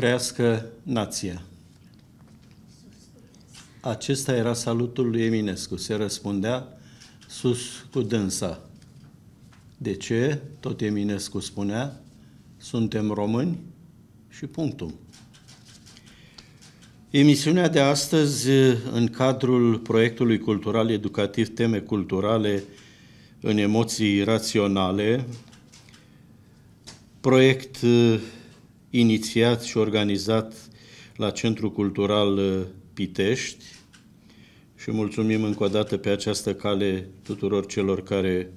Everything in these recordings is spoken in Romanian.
Trăiască nația! Acesta era salutul lui Eminescu. Se răspundea sus cu dânsa. De ce? Tot Eminescu spunea, suntem români și punctul. Emisiunea de astăzi, în cadrul proiectului cultural educativ Teme culturale în emoții raționale, proiect inițiat și organizat la Centrul Cultural uh, Pitești și mulțumim încă o dată pe această cale tuturor celor care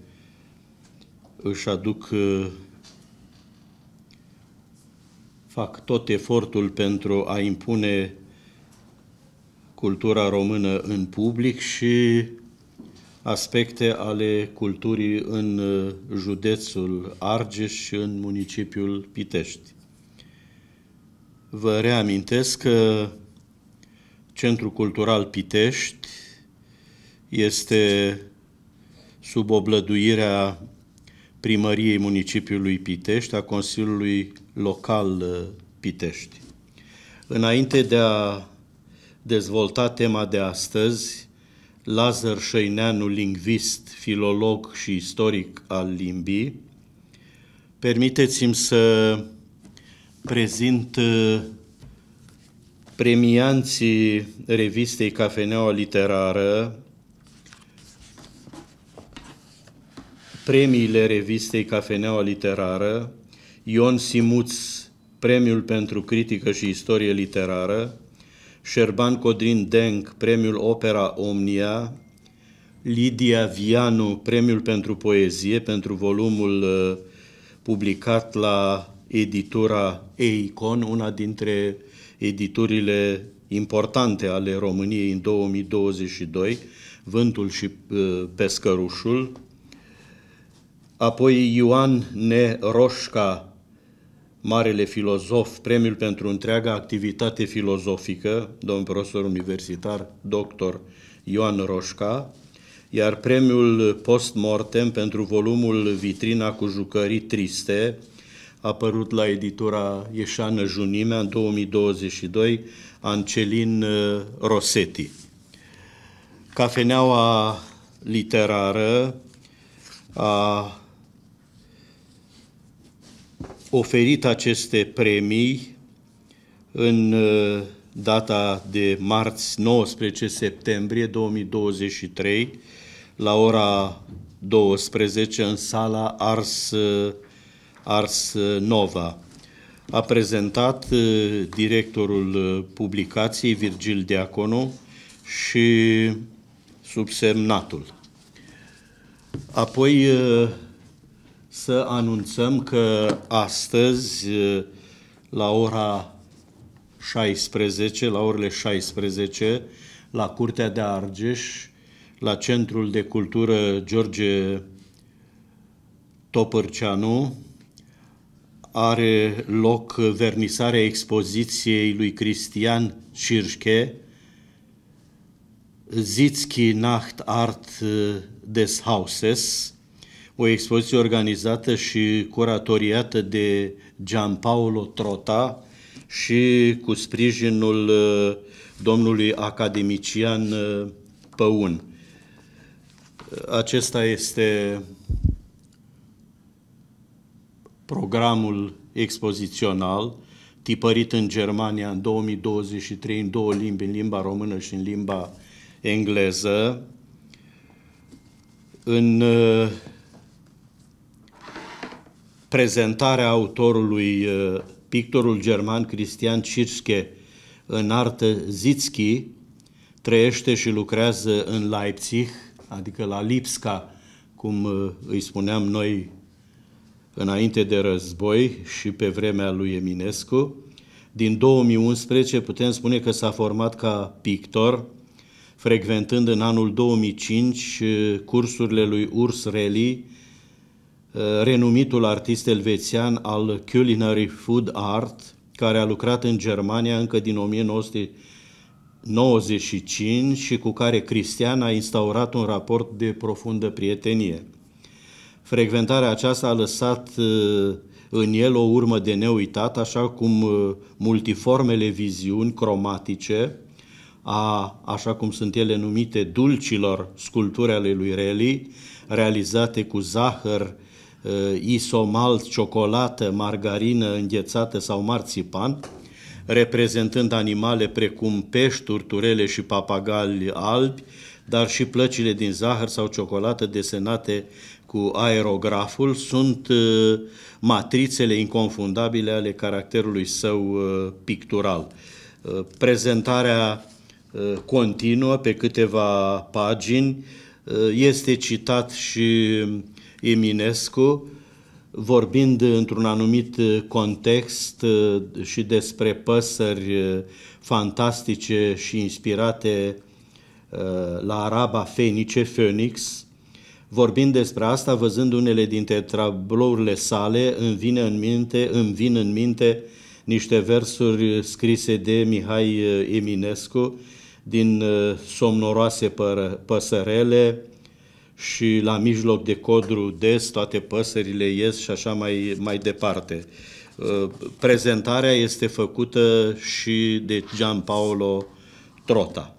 își aduc, uh, fac tot efortul pentru a impune cultura română în public și aspecte ale culturii în uh, județul Argeș și în municipiul Pitești. Vă reamintesc că Centrul Cultural Pitești este sub oblăduirea primăriei municipiului Pitești, a Consiliului Local uh, Pitești. Înainte de a dezvolta tema de astăzi, Lazar Șăineanu, lingvist, filolog și istoric al limbii, permiteți-mi să prezint premianții revistei Cafeneaua Literară, premiile revistei Cafeneaua Literară, Ion Simuț, premiul pentru critică și istorie literară, Șerban Codrin Denk, premiul Opera Omnia, Lidia Vianu, premiul pentru poezie, pentru volumul uh, publicat la editura Eicon, una dintre editurile importante ale României în 2022, Vântul și uh, Pescărușul, apoi Ioan N. Roșca, marele filozof, premiul pentru întreaga activitate filozofică, domn profesor universitar, doctor Ioan Roșca, iar premiul post-mortem pentru volumul Vitrina cu jucării triste, apărut la editura Ieșană Junimea în 2022, Ancelin uh, Rosetti. Cafeneaua literară a oferit aceste premii în uh, data de marți 19 septembrie 2023 la ora 12 în sala Ars uh, Ars Nova. A prezentat eh, directorul eh, publicației Virgil Deaconu și subsemnatul. Apoi eh, să anunțăm că astăzi la ora 16, la orele 16, la Curtea de Argeș, la Centrul de Cultură George Topărceanu, are loc vernisarea expoziției lui Cristian Cirșche, Zitski Nacht Art des Hauses, o expoziție organizată și curatoriată de Gianpaolo Trota și cu sprijinul uh, domnului academician uh, Păun. Acesta este programul expozițional tipărit în Germania în 2023 în două limbi, în limba română și în limba engleză. În uh, prezentarea autorului uh, pictorul german Cristian Cirschke în artă zitski, trăiește și lucrează în Leipzig, adică la Lipska, cum uh, îi spuneam noi înainte de război și pe vremea lui Eminescu. Din 2011 putem spune că s-a format ca pictor, frecventând în anul 2005 eh, cursurile lui Urs Reli, eh, renumitul artist elvețian al Culinary Food Art, care a lucrat în Germania încă din 1995 și cu care Cristian a instaurat un raport de profundă prietenie. Frecventarea aceasta a lăsat uh, în el o urmă de neuitat, așa cum uh, multiformele viziuni cromatice, a, așa cum sunt ele numite, dulcilor sculpturi ale lui Reli, realizate cu zahăr, uh, isomalt, ciocolată, margarină înghețată sau marțipan, reprezentând animale precum pești, turturele și papagali albi, dar și plăcile din zahăr sau ciocolată desenate cu aerograful sunt uh, matrițele inconfundabile ale caracterului său uh, pictural. Uh, prezentarea continuă pe câteva pagini este citat și Eminescu vorbind într-un anumit context și despre păsări fantastice și inspirate la araba fenice, Phoenix, Vorbind despre asta, văzând unele dintre tablourile sale, îmi, vine în minte, îmi vin în minte niște versuri scrise de Mihai uh, Eminescu din uh, Somnoroase păsărele și la mijloc de codru des, toate păsările ies și așa mai, mai departe. Uh, prezentarea este făcută și de Gian Paolo Trota.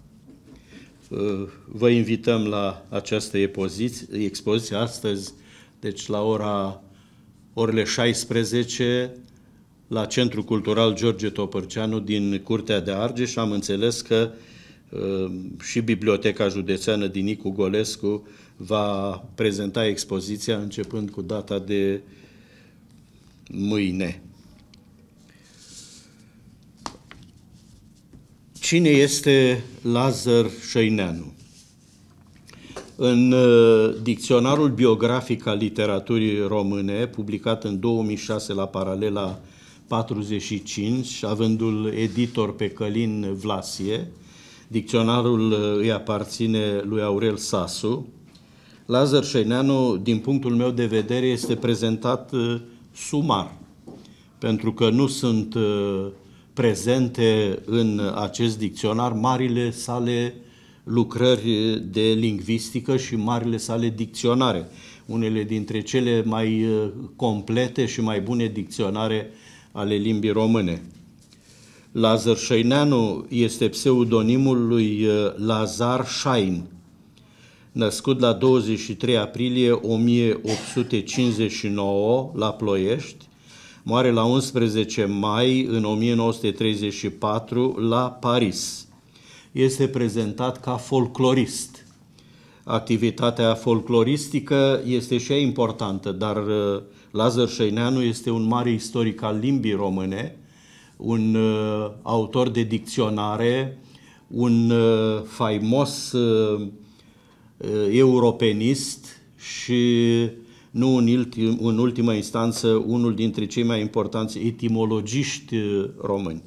Vă invităm la această expoziție, astăzi, deci la ora orele 16 la Centrul Cultural George Topărceanu din Curtea de Argeș. Am înțeles că uh, și Biblioteca Județeană din Nicu Golescu va prezenta expoziția începând cu data de mâine. Cine este Lazar Șăineanu? În uh, dicționarul biografic al literaturii române, publicat în 2006 la Paralela 45, avândul editor pe Călin Vlasie, dicționarul uh, îi aparține lui Aurel Sasu, Lazar Șăineanu, din punctul meu de vedere, este prezentat uh, sumar, pentru că nu sunt prezente în acest dicționar marile sale lucrări de lingvistică și marile sale dicționare, unele dintre cele mai uh, complete și mai bune dicționare ale limbii române. Lazar Șăineanu este pseudonimul lui uh, Lazar Șain, născut la 23 aprilie 1859 la Ploiești, Moare la 11 mai în 1934 la Paris. Este prezentat ca folclorist. Activitatea folcloristică este și ea importantă, dar uh, Lazar Șăineanu este un mare istoric al limbii române, un uh, autor de dicționare, un uh, faimos uh, uh europenist și nu în, ultim, în ultimă instanță unul dintre cei mai importanți etimologiști uh, români.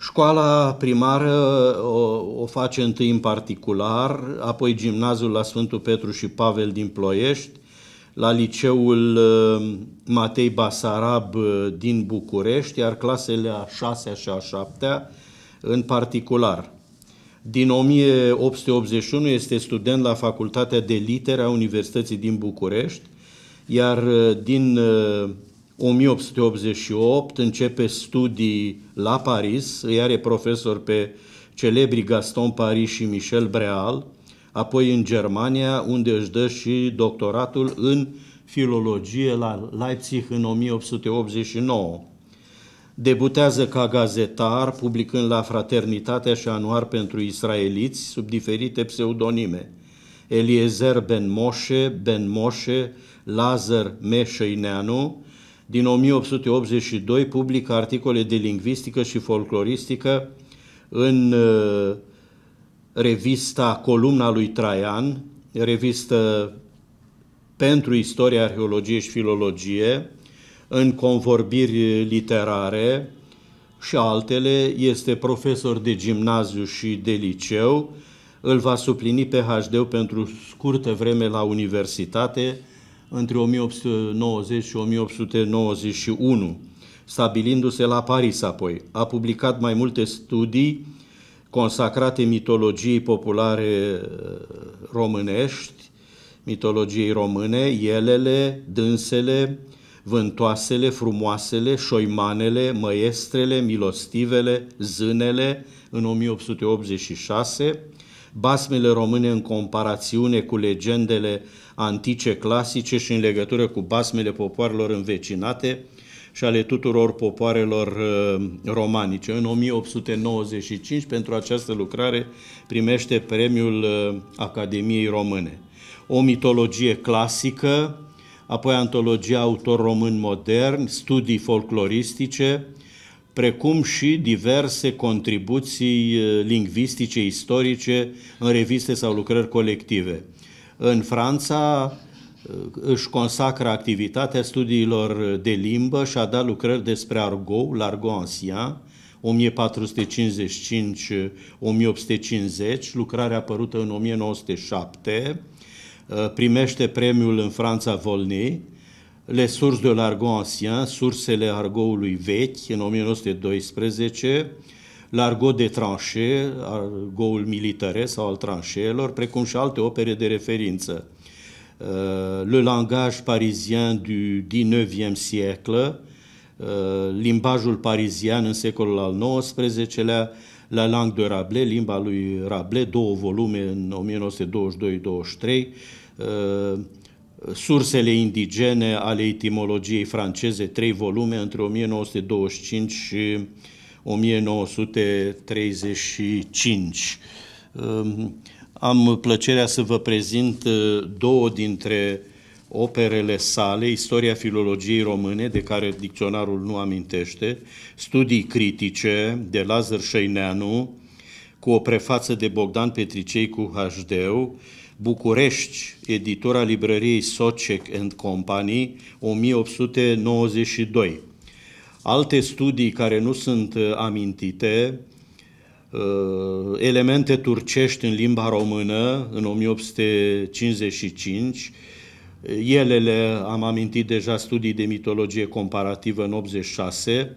Școala primară uh, o, o face întâi în particular, apoi gimnaziul la Sfântul Petru și Pavel din Ploiești, la liceul uh, Matei Basarab din București, iar clasele a 6 și a 7 în particular. Din 1881 este student la Facultatea de Litere a Universității din București, iar uh, din 1888 uh, începe studii la Paris, îi are profesor pe celebrii Gaston Paris și Michel Breal, apoi în Germania, unde își dă și doctoratul în filologie la Leipzig în 1889. Debutează ca gazetar, publicând la Fraternitatea și Anuar pentru Israeliți sub diferite pseudonime. Eliezer Ben Moshe, Ben Moshe, Lazar Meșăineanu, din 1882 publică articole de lingvistică și folcloristică în uh, revista Columna lui Traian, revistă pentru istoria, arheologie și filologie, în convorbiri literare și altele, este profesor de gimnaziu și de liceu, îl va suplini PhD pentru scurtă vreme la universitate, între 1890 și 1891, stabilindu-se la Paris apoi. A publicat mai multe studii consacrate mitologiei populare uh, românești, mitologiei române, elele, dânsele, vântoasele, frumoasele, șoimanele, măestrele, milostivele, zânele în 1886, basmele române în comparațiune cu legendele antice clasice și în legătură cu basmele popoarelor învecinate și ale tuturor popoarelor uh, romanice. În 1895, pentru această lucrare, primește premiul uh, Academiei Române. O mitologie clasică, apoi antologia autor român modern, studii folcloristice, precum și diverse contribuții eh, lingvistice, istorice, în reviste sau lucrări colective. În Franța eh, își consacră activitatea studiilor de limbă și a dat lucrări despre argot, l'argot ancien, 1455-1850, lucrarea apărută în 1907, Uh, primește premiul în Franța Volney, le Sources de l'Argon Ancien, Sursele Argoului Vechi, în 1912, largo de Tranche, argoul militare sau al Tranșelor, precum și alte opere de referință. Uh, le langage parisien du 19e siècle, uh, limbajul parisian în secolul al XIX-lea, la Langue de Rabelais, limba lui Rabelais, două volume în 1922-23, uh, Sursele indigene ale etimologiei franceze, trei volume între 1925 și 1935. Um, am plăcerea să vă prezint uh, două dintre uh, operele sale, istoria filologiei române, de care dicționarul nu amintește, studii critice de Lazar Șăineanu, cu o prefață de Bogdan Petricei cu Hdeu, București, editura librăriei Socek and Company, 1892. Alte studii care nu sunt uh, amintite, uh, elemente turcești în limba română în 1855, le am amintit deja studii de mitologie comparativă în 86,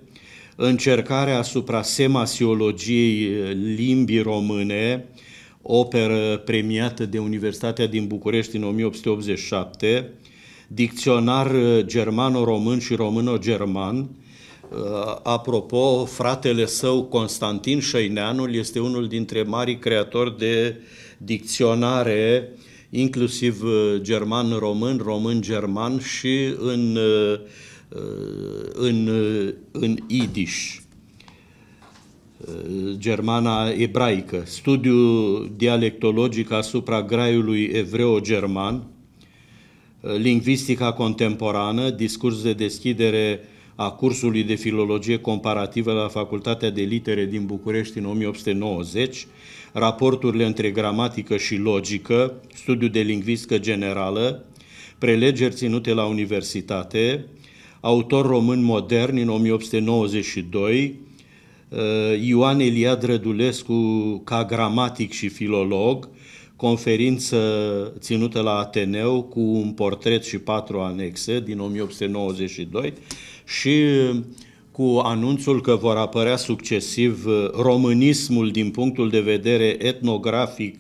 încercarea asupra semasiologiei eh, limbii române, operă premiată de Universitatea din București în 1887, dicționar eh, germano-român și româno-german. Eh, apropo, fratele său, Constantin Șăineanul, este unul dintre marii creatori de dicționare uh, inclusiv uh, german-român, român-german și în, uh, uh, în, în idiș germana ebraică, studiu dialectologic asupra graiului evreo-german, lingvistica contemporană, discurs de deschidere a cursului de filologie comparativă la Facultatea de Litere din București în 1890, raporturile între gramatică și logică, studiu de lingvistică generală, prelegeri ținute la universitate, autor român modern în 1892, uh, Ioan Eliad Drădulescu ca gramatic și filolog, conferință ținută la Ateneu cu un portret și patru anexe din 1892 și cu anunțul că vor apărea succesiv uh, românismul din punctul de vedere etnografic,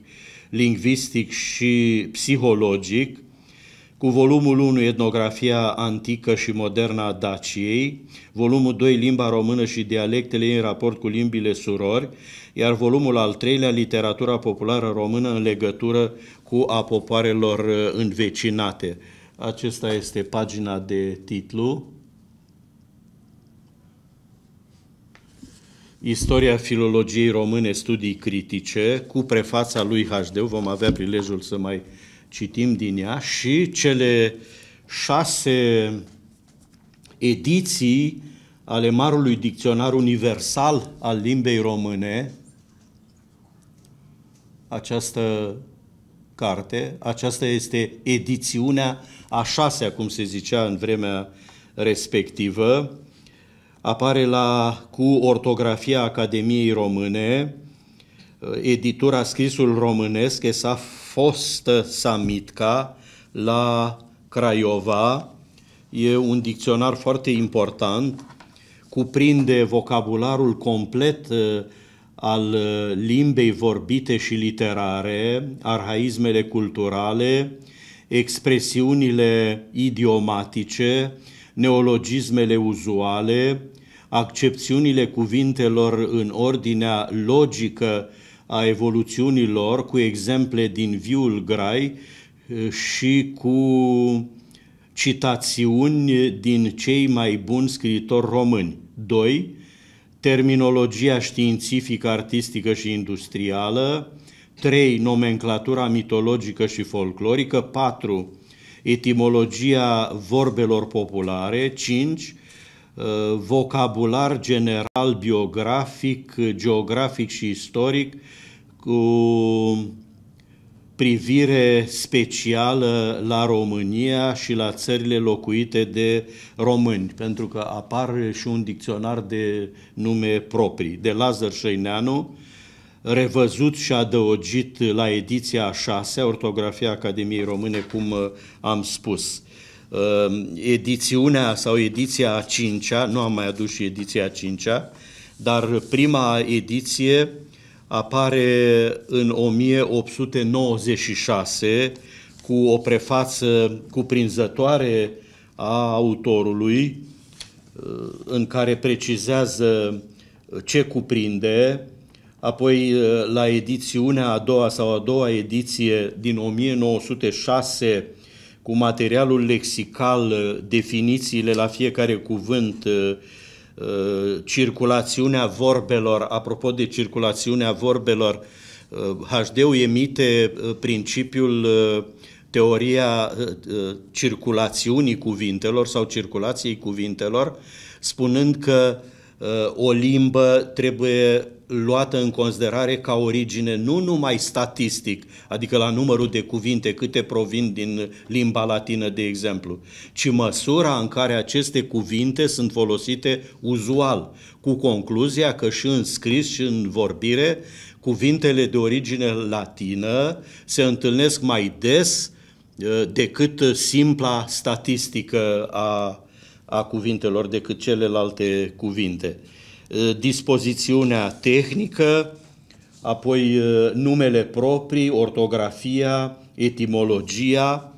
lingvistic și psihologic, cu volumul 1 Etnografia antică și modernă a Daciei, volumul 2 Limba română și dialectele în raport cu limbile surori, iar volumul al treilea Literatura populară română în legătură cu a popoarelor uh, învecinate. Acesta este pagina de titlu. Istoria filologiei române, studii critice, cu prefața lui HD, vom avea prilejul să mai citim din ea, și cele șase ediții ale Marului Dicționar Universal al Limbei Române, această carte, aceasta este edițiunea a șasea, cum se zicea în vremea respectivă, apare la, cu ortografia Academiei Române, editura Scrisul Românesc, s-a fost Samitca, la Craiova. E un dicționar foarte important, cuprinde vocabularul complet uh, al uh, limbei vorbite și literare, arhaismele culturale, expresiunile idiomatice, neologismele uzuale, accepțiunile cuvintelor în ordinea logică a evoluțiunilor, cu exemple din viul grai eh, și cu citațiuni din cei mai buni scriitori români. 2. Terminologia științifică, artistică și industrială. 3. Nomenclatura mitologică și folclorică. 4 etimologia vorbelor populare, 5 uh, vocabular general biografic, geografic și istoric cu privire specială la România și la țările locuite de români, pentru că apar și un dicționar de nume proprii, de Lazar Șăineanu, uh, revăzut și adăugit la ediția a șasea, ortografia Academiei Române, cum uh, am spus. Uh, edițiunea sau ediția a cincea, nu am mai adus și ediția a cincea, dar prima ediție apare în 1896 cu o prefață cuprinzătoare a autorului uh, în care precizează ce cuprinde apoi uh, la edițiunea a doua sau a doua ediție din 1906 cu materialul lexical, uh, definițiile la fiecare cuvânt, uh, circulațiunea vorbelor, apropo de circulațiunea vorbelor, hd emite principiul teoria circulațiunii cuvintelor sau circulației cuvintelor, spunând că o limbă trebuie luată în considerare ca origine nu numai statistic, adică la numărul de cuvinte câte provin din limba latină, de exemplu, ci măsura în care aceste cuvinte sunt folosite uzual, cu concluzia că și în scris și în vorbire, cuvintele de origine latină se întâlnesc mai des uh, decât simpla statistică a, a cuvintelor, decât celelalte cuvinte. Uh, dispozițiunea tehnică, apoi uh, numele proprii, ortografia, etimologia.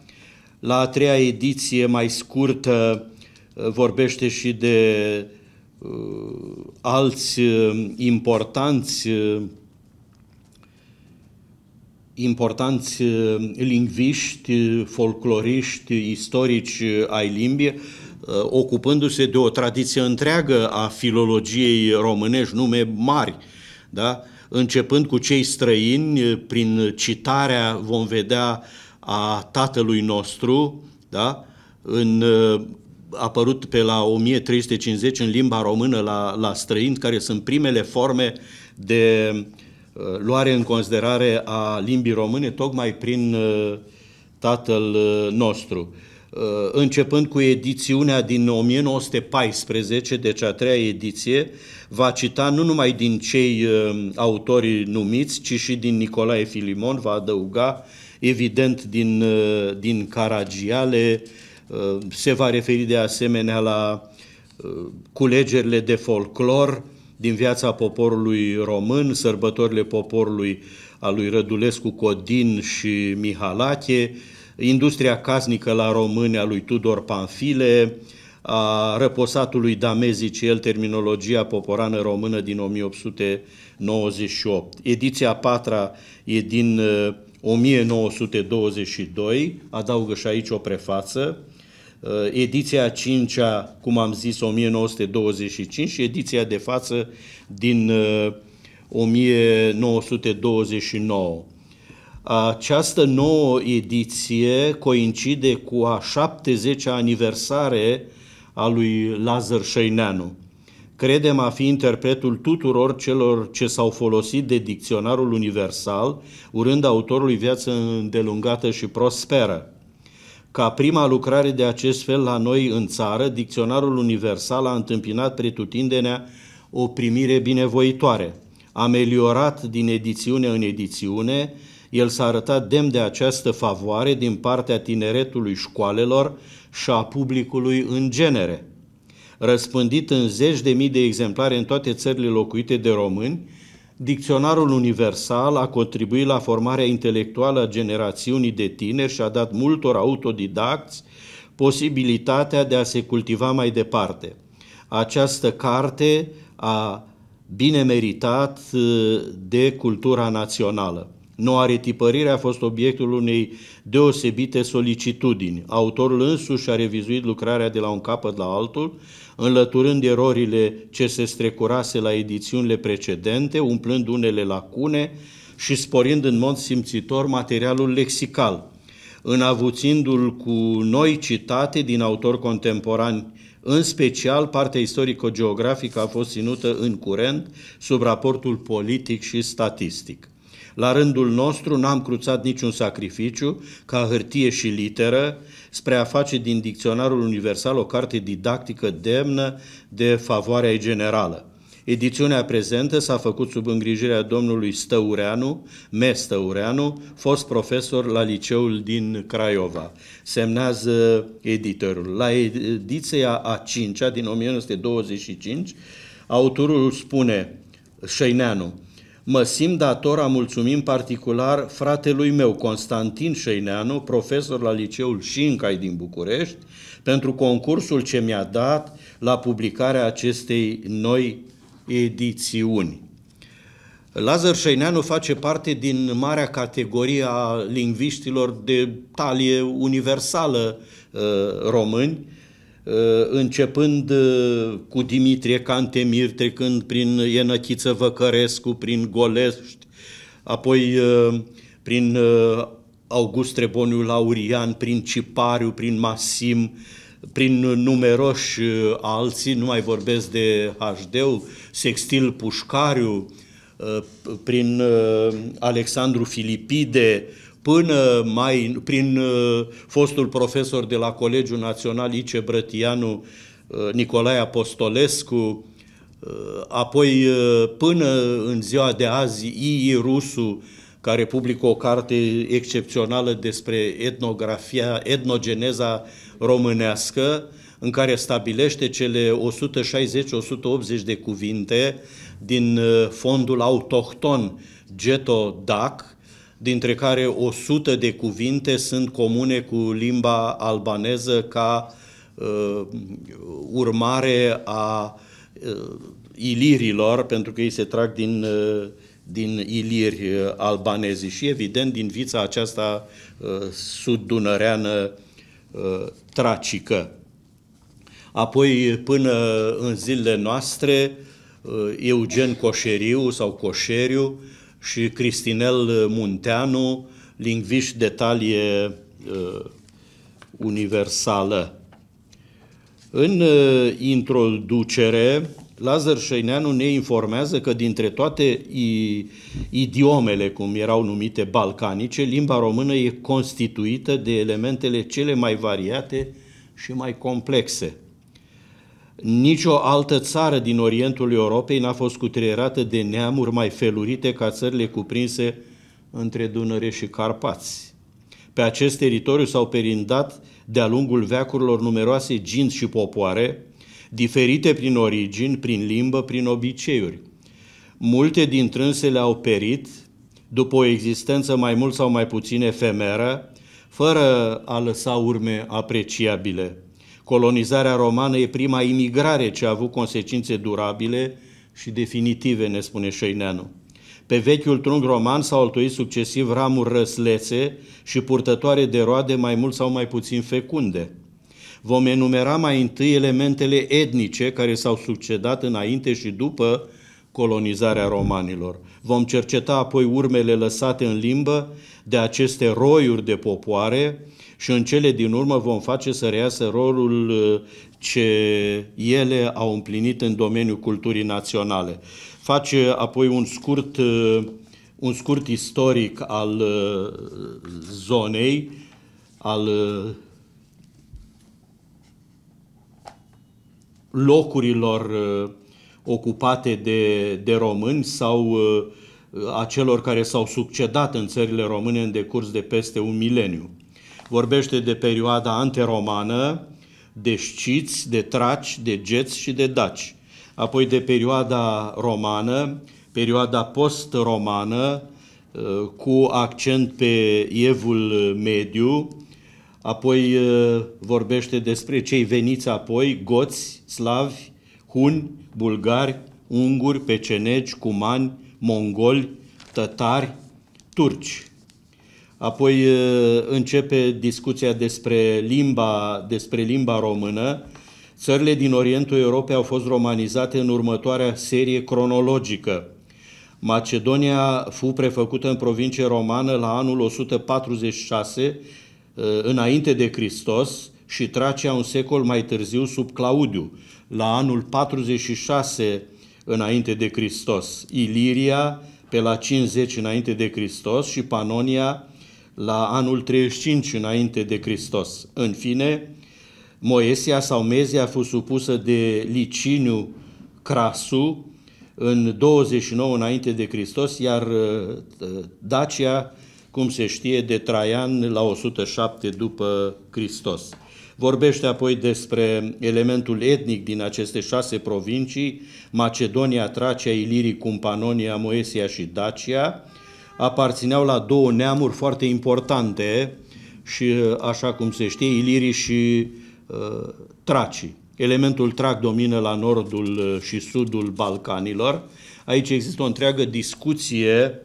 La a treia ediție mai scurtă uh, vorbește și de alți importanți importanți lingviști, folcloriști, istorici ai limbii, Uh, ocupându-se de o tradiție întreagă a filologiei românești, nume mari, da? începând cu cei străini, prin citarea vom vedea a tatălui nostru, da? în, uh, apărut pe la 1350 în limba română la, la străini, care sunt primele forme de uh, luare în considerare a limbii române, tocmai prin tatăl nostru. Uh, începând cu edițiunea din 1914, deci a treia ediție, va cita nu numai din cei uh, autori numiți, ci și din Nicolae Filimon, va adăuga, evident, din, uh, din Caragiale, se va referi de asemenea la culegerile de folclor din viața poporului român, sărbătorile poporului a lui Rădulescu Codin și Mihalache, industria casnică la români a lui Tudor Panfile, a răposatului Damezici, el terminologia poporană română din 1898. Ediția a patra e din 1922, uh, adaugă și aici o prefață, uh, ediția a cincea, cum am zis, 1925 și ediția de față din 1929. Uh, această nouă ediție coincide cu a 70-a aniversare a lui Lazar Șăineanu. Credem a fi interpretul tuturor celor ce s-au folosit de dicționarul universal, urând autorului viață îndelungată și prosperă. Ca prima lucrare de acest fel la noi în țară, dicționarul universal a întâmpinat pretutindenea o primire binevoitoare, ameliorat din edițiune în edițiune, el s-a arătat demn de această favoare din partea tineretului școalelor și a publicului în genere. Răspândit în zeci de mii de exemplare în toate țările locuite de români, Dicționarul Universal a contribuit la formarea intelectuală a generațiunii de tineri și a dat multor autodidacți posibilitatea de a se cultiva mai departe. Această carte a bine meritat uh, de cultura națională. Noua retipărire a fost obiectul unei deosebite solicitudini. Autorul însuși a revizuit lucrarea de la un capăt la altul, înlăturând erorile ce se strecurase la edițiunile precedente, umplând unele lacune și sporind în mod simțitor materialul lexical, înavuțindu-l cu noi citate din autori contemporani în special, partea istorico-geografică a fost ținută în curent sub raportul politic și statistic. La rândul nostru n-am cruțat niciun sacrificiu ca hârtie și literă spre a face din Dicționarul Universal o carte didactică demnă de favoarea generală. Edițiunea prezentă s-a făcut sub îngrijirea domnului Stăureanu, M. Stăureanu, fost profesor la liceul din Craiova. Semnează editorul. La ediția a cincea din 1925, autorul spune Șăineanu, mă simt dator a mulțumim particular fratelui meu, Constantin Șeineanu, profesor la liceul Șincai din București, pentru concursul ce mi-a dat la publicarea acestei noi edițiuni. Lazar Șeineanu face parte din marea categorie a lingviștilor de talie universală uh, români, Uh, începând uh, cu Dimitrie Cantemir, trecând prin Ienăchiță Văcărescu, prin Golești, apoi uh, prin August Treboniu Laurian, prin Cipariu, prin Masim, prin numeroși alții, nu mai vorbesc de HD, Sextil Pușcariu, prin Alexandru Filipide, până mai prin uh, fostul profesor de la Colegiul Național Ice Brătianu, uh, Nicolae Apostolescu, uh, apoi până în ziua de azi I.I. Rusu, care publică o carte excepțională despre etnografia, etnogeneza românească, în care stabilește cele 160-180 de cuvinte din fondul autohton Geto Dac, dintre care 100 de cuvinte sunt comune cu limba albaneză ca uh, urmare a uh, ilirilor, pentru că ei se trag din, uh, din iliri uh, albanezi și, evident, din vița aceasta uh, sud-dunăreană uh, tracică. Apoi, până în zilele noastre, uh, Eugen Coșeriu sau Coșeriu și Cristinel Munteanu, lingviști de talie uh, universală. În uh, introducere, Lazar Șăineanu ne informează că dintre toate idiomele, cum erau numite balcanice, limba română e constituită de elementele cele mai variate și mai complexe. Nicio altă țară din Orientul Europei n-a fost cutreierată de neamuri mai felurite ca țările cuprinse între Dunăre și Carpați. Pe acest teritoriu s-au perindat de-a lungul veacurilor numeroase ginți și popoare, diferite prin origini, prin limbă, prin obiceiuri. Multe din trânsele au perit după o existență mai mult sau mai puțin efemeră, fără a lăsa urme apreciabile. Colonizarea romană e prima imigrare ce a avut consecințe durabile și definitive, ne spune Șăineanu. Pe vechiul trunc roman s-au altoit succesiv ramuri răslețe și purtătoare de roade mai mult sau mai puțin fecunde. Vom enumera mai întâi elementele etnice care s-au succedat înainte și după colonizarea romanilor. Vom cerceta apoi urmele lăsate în limbă de aceste roiuri de popoare, și în cele din urmă vom face să reiasă rolul uh, ce ele au împlinit în domeniul culturii naționale. Face apoi un scurt, uh, un scurt istoric al uh, zonei, al locurilor ocupate de, de români sau a celor care s-au succedat în țările române în decurs de peste un mileniu vorbește de perioada anteromană, de șciți, de traci, de geți și de daci. Apoi de perioada romană, perioada post-romană, uh, cu accent pe evul mediu, apoi uh, vorbește despre cei veniți apoi, goți, slavi, huni, bulgari, unguri, peceneci, cumani, mongoli, tătari, turci. Apoi uh, începe discuția despre limba, despre limba română. Țările din Orientul Europei au fost romanizate în următoarea serie cronologică. Macedonia fu prefăcută în provincie romană la anul 146 uh, înainte de Hristos și Tracia un secol mai târziu sub Claudiu, la anul 46 înainte de Hristos. Iliria pe la 50 înainte de Hristos și Panonia la anul 35 înainte de Hristos. În fine, Moesia sau Mezia a fost supusă de Liciniu Crasu în 29 înainte de Hristos, iar uh, Dacia, cum se știe, de Traian la 107 după Hristos. Vorbește apoi despre elementul etnic din aceste șase provincii, Macedonia, Tracia, Ilirii, Cumpanonia, Moesia și Dacia, aparțineau la două neamuri foarte importante și, așa cum se știe, ilirii și uh, tracii. Elementul trac domină la nordul uh, și sudul Balcanilor. Aici există o întreagă discuție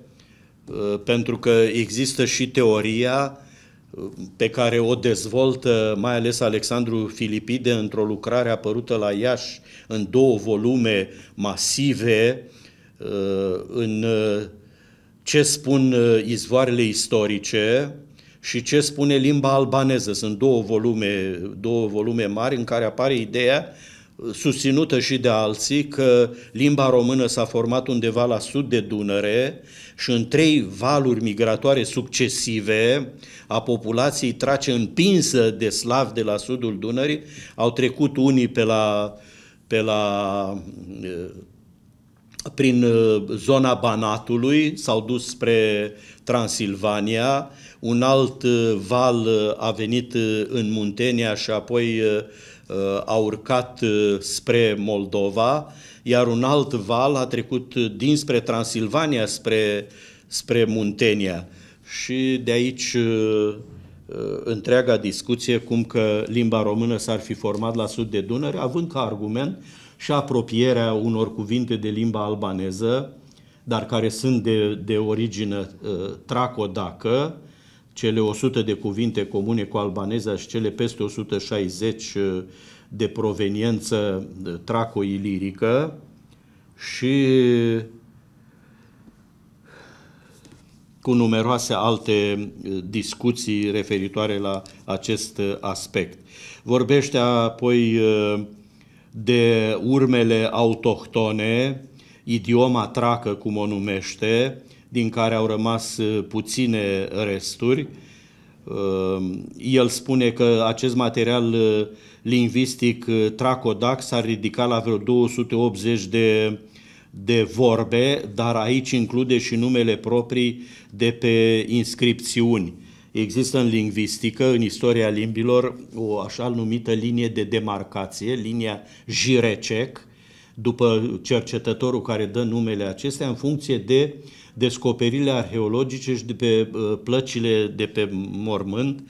uh, pentru că există și teoria uh, pe care o dezvoltă mai ales Alexandru Filipide într-o lucrare apărută la Iași în două volume masive uh, în ce spun uh, izvoarele istorice și ce spune limba albaneză. Sunt două volume, două volume mari în care apare ideea uh, susținută și de alții că limba română s-a format undeva la sud de Dunăre și în trei valuri migratoare succesive a populației trace împinsă de slav de la sudul Dunării, au trecut unii pe la, pe la uh, prin uh, zona Banatului, s-au dus spre Transilvania, un alt uh, val uh, a venit în Muntenia și apoi a urcat spre Moldova, iar un alt val a trecut dinspre Transilvania spre, spre Muntenia. Și de aici întreaga discuție cum că limba română s-ar fi format la sud de Dunăre, având ca argument și apropierea unor cuvinte de limba albaneză, dar care sunt de, de origine ă, tracodacă, cele 100 de cuvinte comune cu albaneza și cele peste 160 ă, de proveniență ă, traco-ilirică și cu numeroase alte discuții referitoare la acest aspect. Vorbește apoi de urmele autohtone, idioma tracă, cum o numește, din care au rămas uh, puține resturi. Uh, el spune că acest material uh, lingvistic tracodax s-ar ridica la vreo 280 de, de vorbe, dar aici include și numele proprii de pe inscripțiuni. Există în lingvistică, în istoria limbilor, o așa numită linie de demarcație, linia Jirecek, după cercetătorul care dă numele acestea, în funcție de descoperirile arheologice și de pe uh, plăcile de pe mormânt,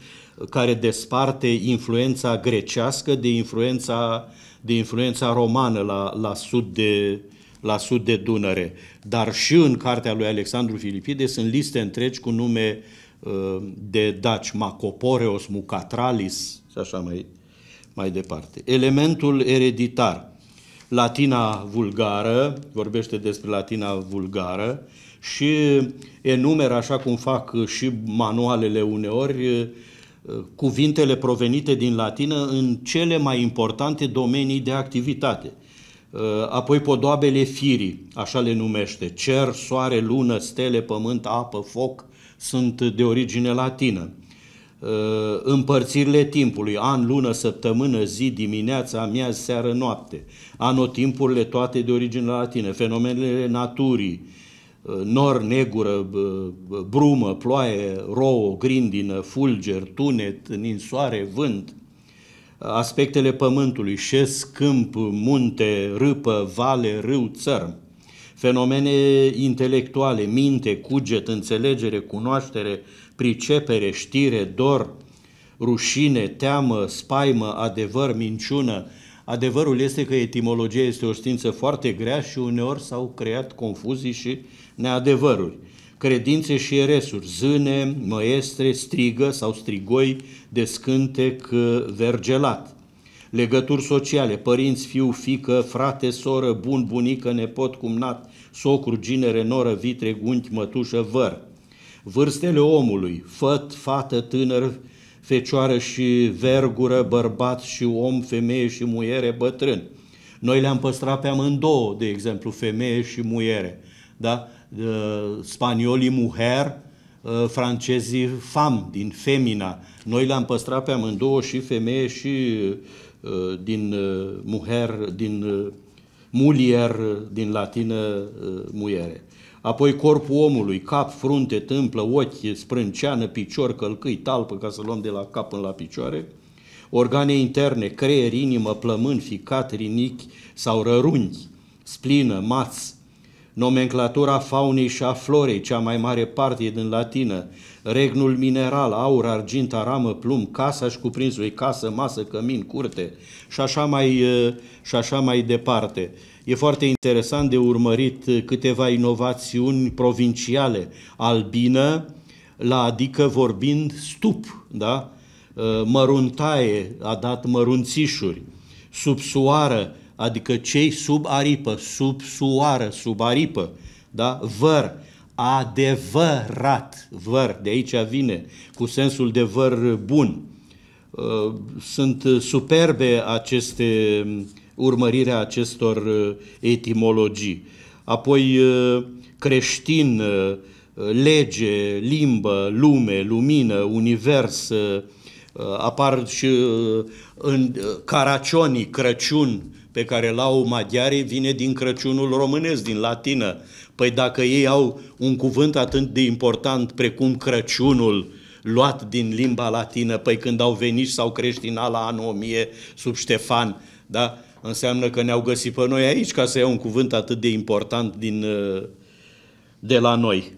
care desparte influența grecească de influența, de influența romană la, la, sud de, la sud de Dunăre. Dar și în cartea lui Alexandru Filipide sunt liste întregi cu nume uh, Uh, de daci, Macoporeos, Mucatralis și așa mai, mai departe. Elementul ereditar. Latina vulgară, vorbește despre latina vulgară și enumeră, așa cum fac și manualele uneori, uh, cuvintele provenite din latină în cele mai importante domenii de activitate. Uh, apoi podoabele firii, așa le numește, cer, soare, lună, stele, pământ, apă, foc, sunt de origine latină. Uh, împărțirile timpului, an, lună, săptămână, zi, dimineața, amiază, seară, noapte. Anotimpurile toate de origine latină, fenomenele naturii, uh, nor, negură, uh, brumă, ploaie, rouă, grindină, fulger, tunet, ninsoare, vânt, aspectele pământului, șes, câmp, munte, râpă, vale, râu, țărm fenomene intelectuale, minte, cuget, înțelegere, cunoaștere, pricepere, știre, dor, rușine, teamă, spaimă, adevăr, minciună. Adevărul este că etimologia este o știință foarte grea și uneori s-au creat confuzii și neadevăruri credințe și eresuri, zâne, măestre, strigă sau strigoi de scântec uh, vergelat legături sociale, părinți, fiu, fică, frate, soră, bun, bunică, nepot, cumnat, socru, ginere, noră, vitre, gunchi, mătușă, văr. Vârstele omului, făt, fată, tânăr, fecioară și vergură, bărbat și om, femeie și muiere, bătrân. Noi le-am păstrat pe amândouă, de exemplu, femeie și muiere. Da? Ă, spaniolii muher, ă, francezii fam, din femina. Noi le-am păstrat pe amândouă și femeie și Uh, din uh, muher, din uh, mulier, din latină muiere. Apoi corpul omului, cap, frunte, tâmplă, ochi, sprânceană, picior, călcâi, talpă, ca să luăm de la cap până la picioare, organe interne, creier, inimă, plămâni, ficat, rinichi sau rărunchi, splină, mați, nomenclatura faunei și a florei, cea mai mare parte din latină, regnul mineral, aur, argint, aramă, plumb, casa și cuprinsul ei, casă, masă, cămin, curte și așa mai, și așa mai departe. E foarte interesant de urmărit câteva inovațiuni provinciale, albină, la adică vorbind stup, da? măruntaie, a dat mărunțișuri, subsoară, adică cei sub aripă, sub suară, sub aripă, da? văr, adevărat, văr, de aici vine, cu sensul de văr bun. Uh, sunt superbe aceste, um, urmărirea acestor uh, etimologii. Apoi uh, creștin, lege, limbă, lume, lumină, univers, apar și în Caracioni, Crăciun, pe care îl au maghiarii vine din Crăciunul românesc, din latină. Păi dacă ei au un cuvânt atât de important precum Crăciunul, luat din limba latină, păi când au venit sau creștina la anul 1000 sub Ștefan, da? înseamnă că ne-au găsit pe noi aici ca să iau un cuvânt atât de important din, uh, de la noi.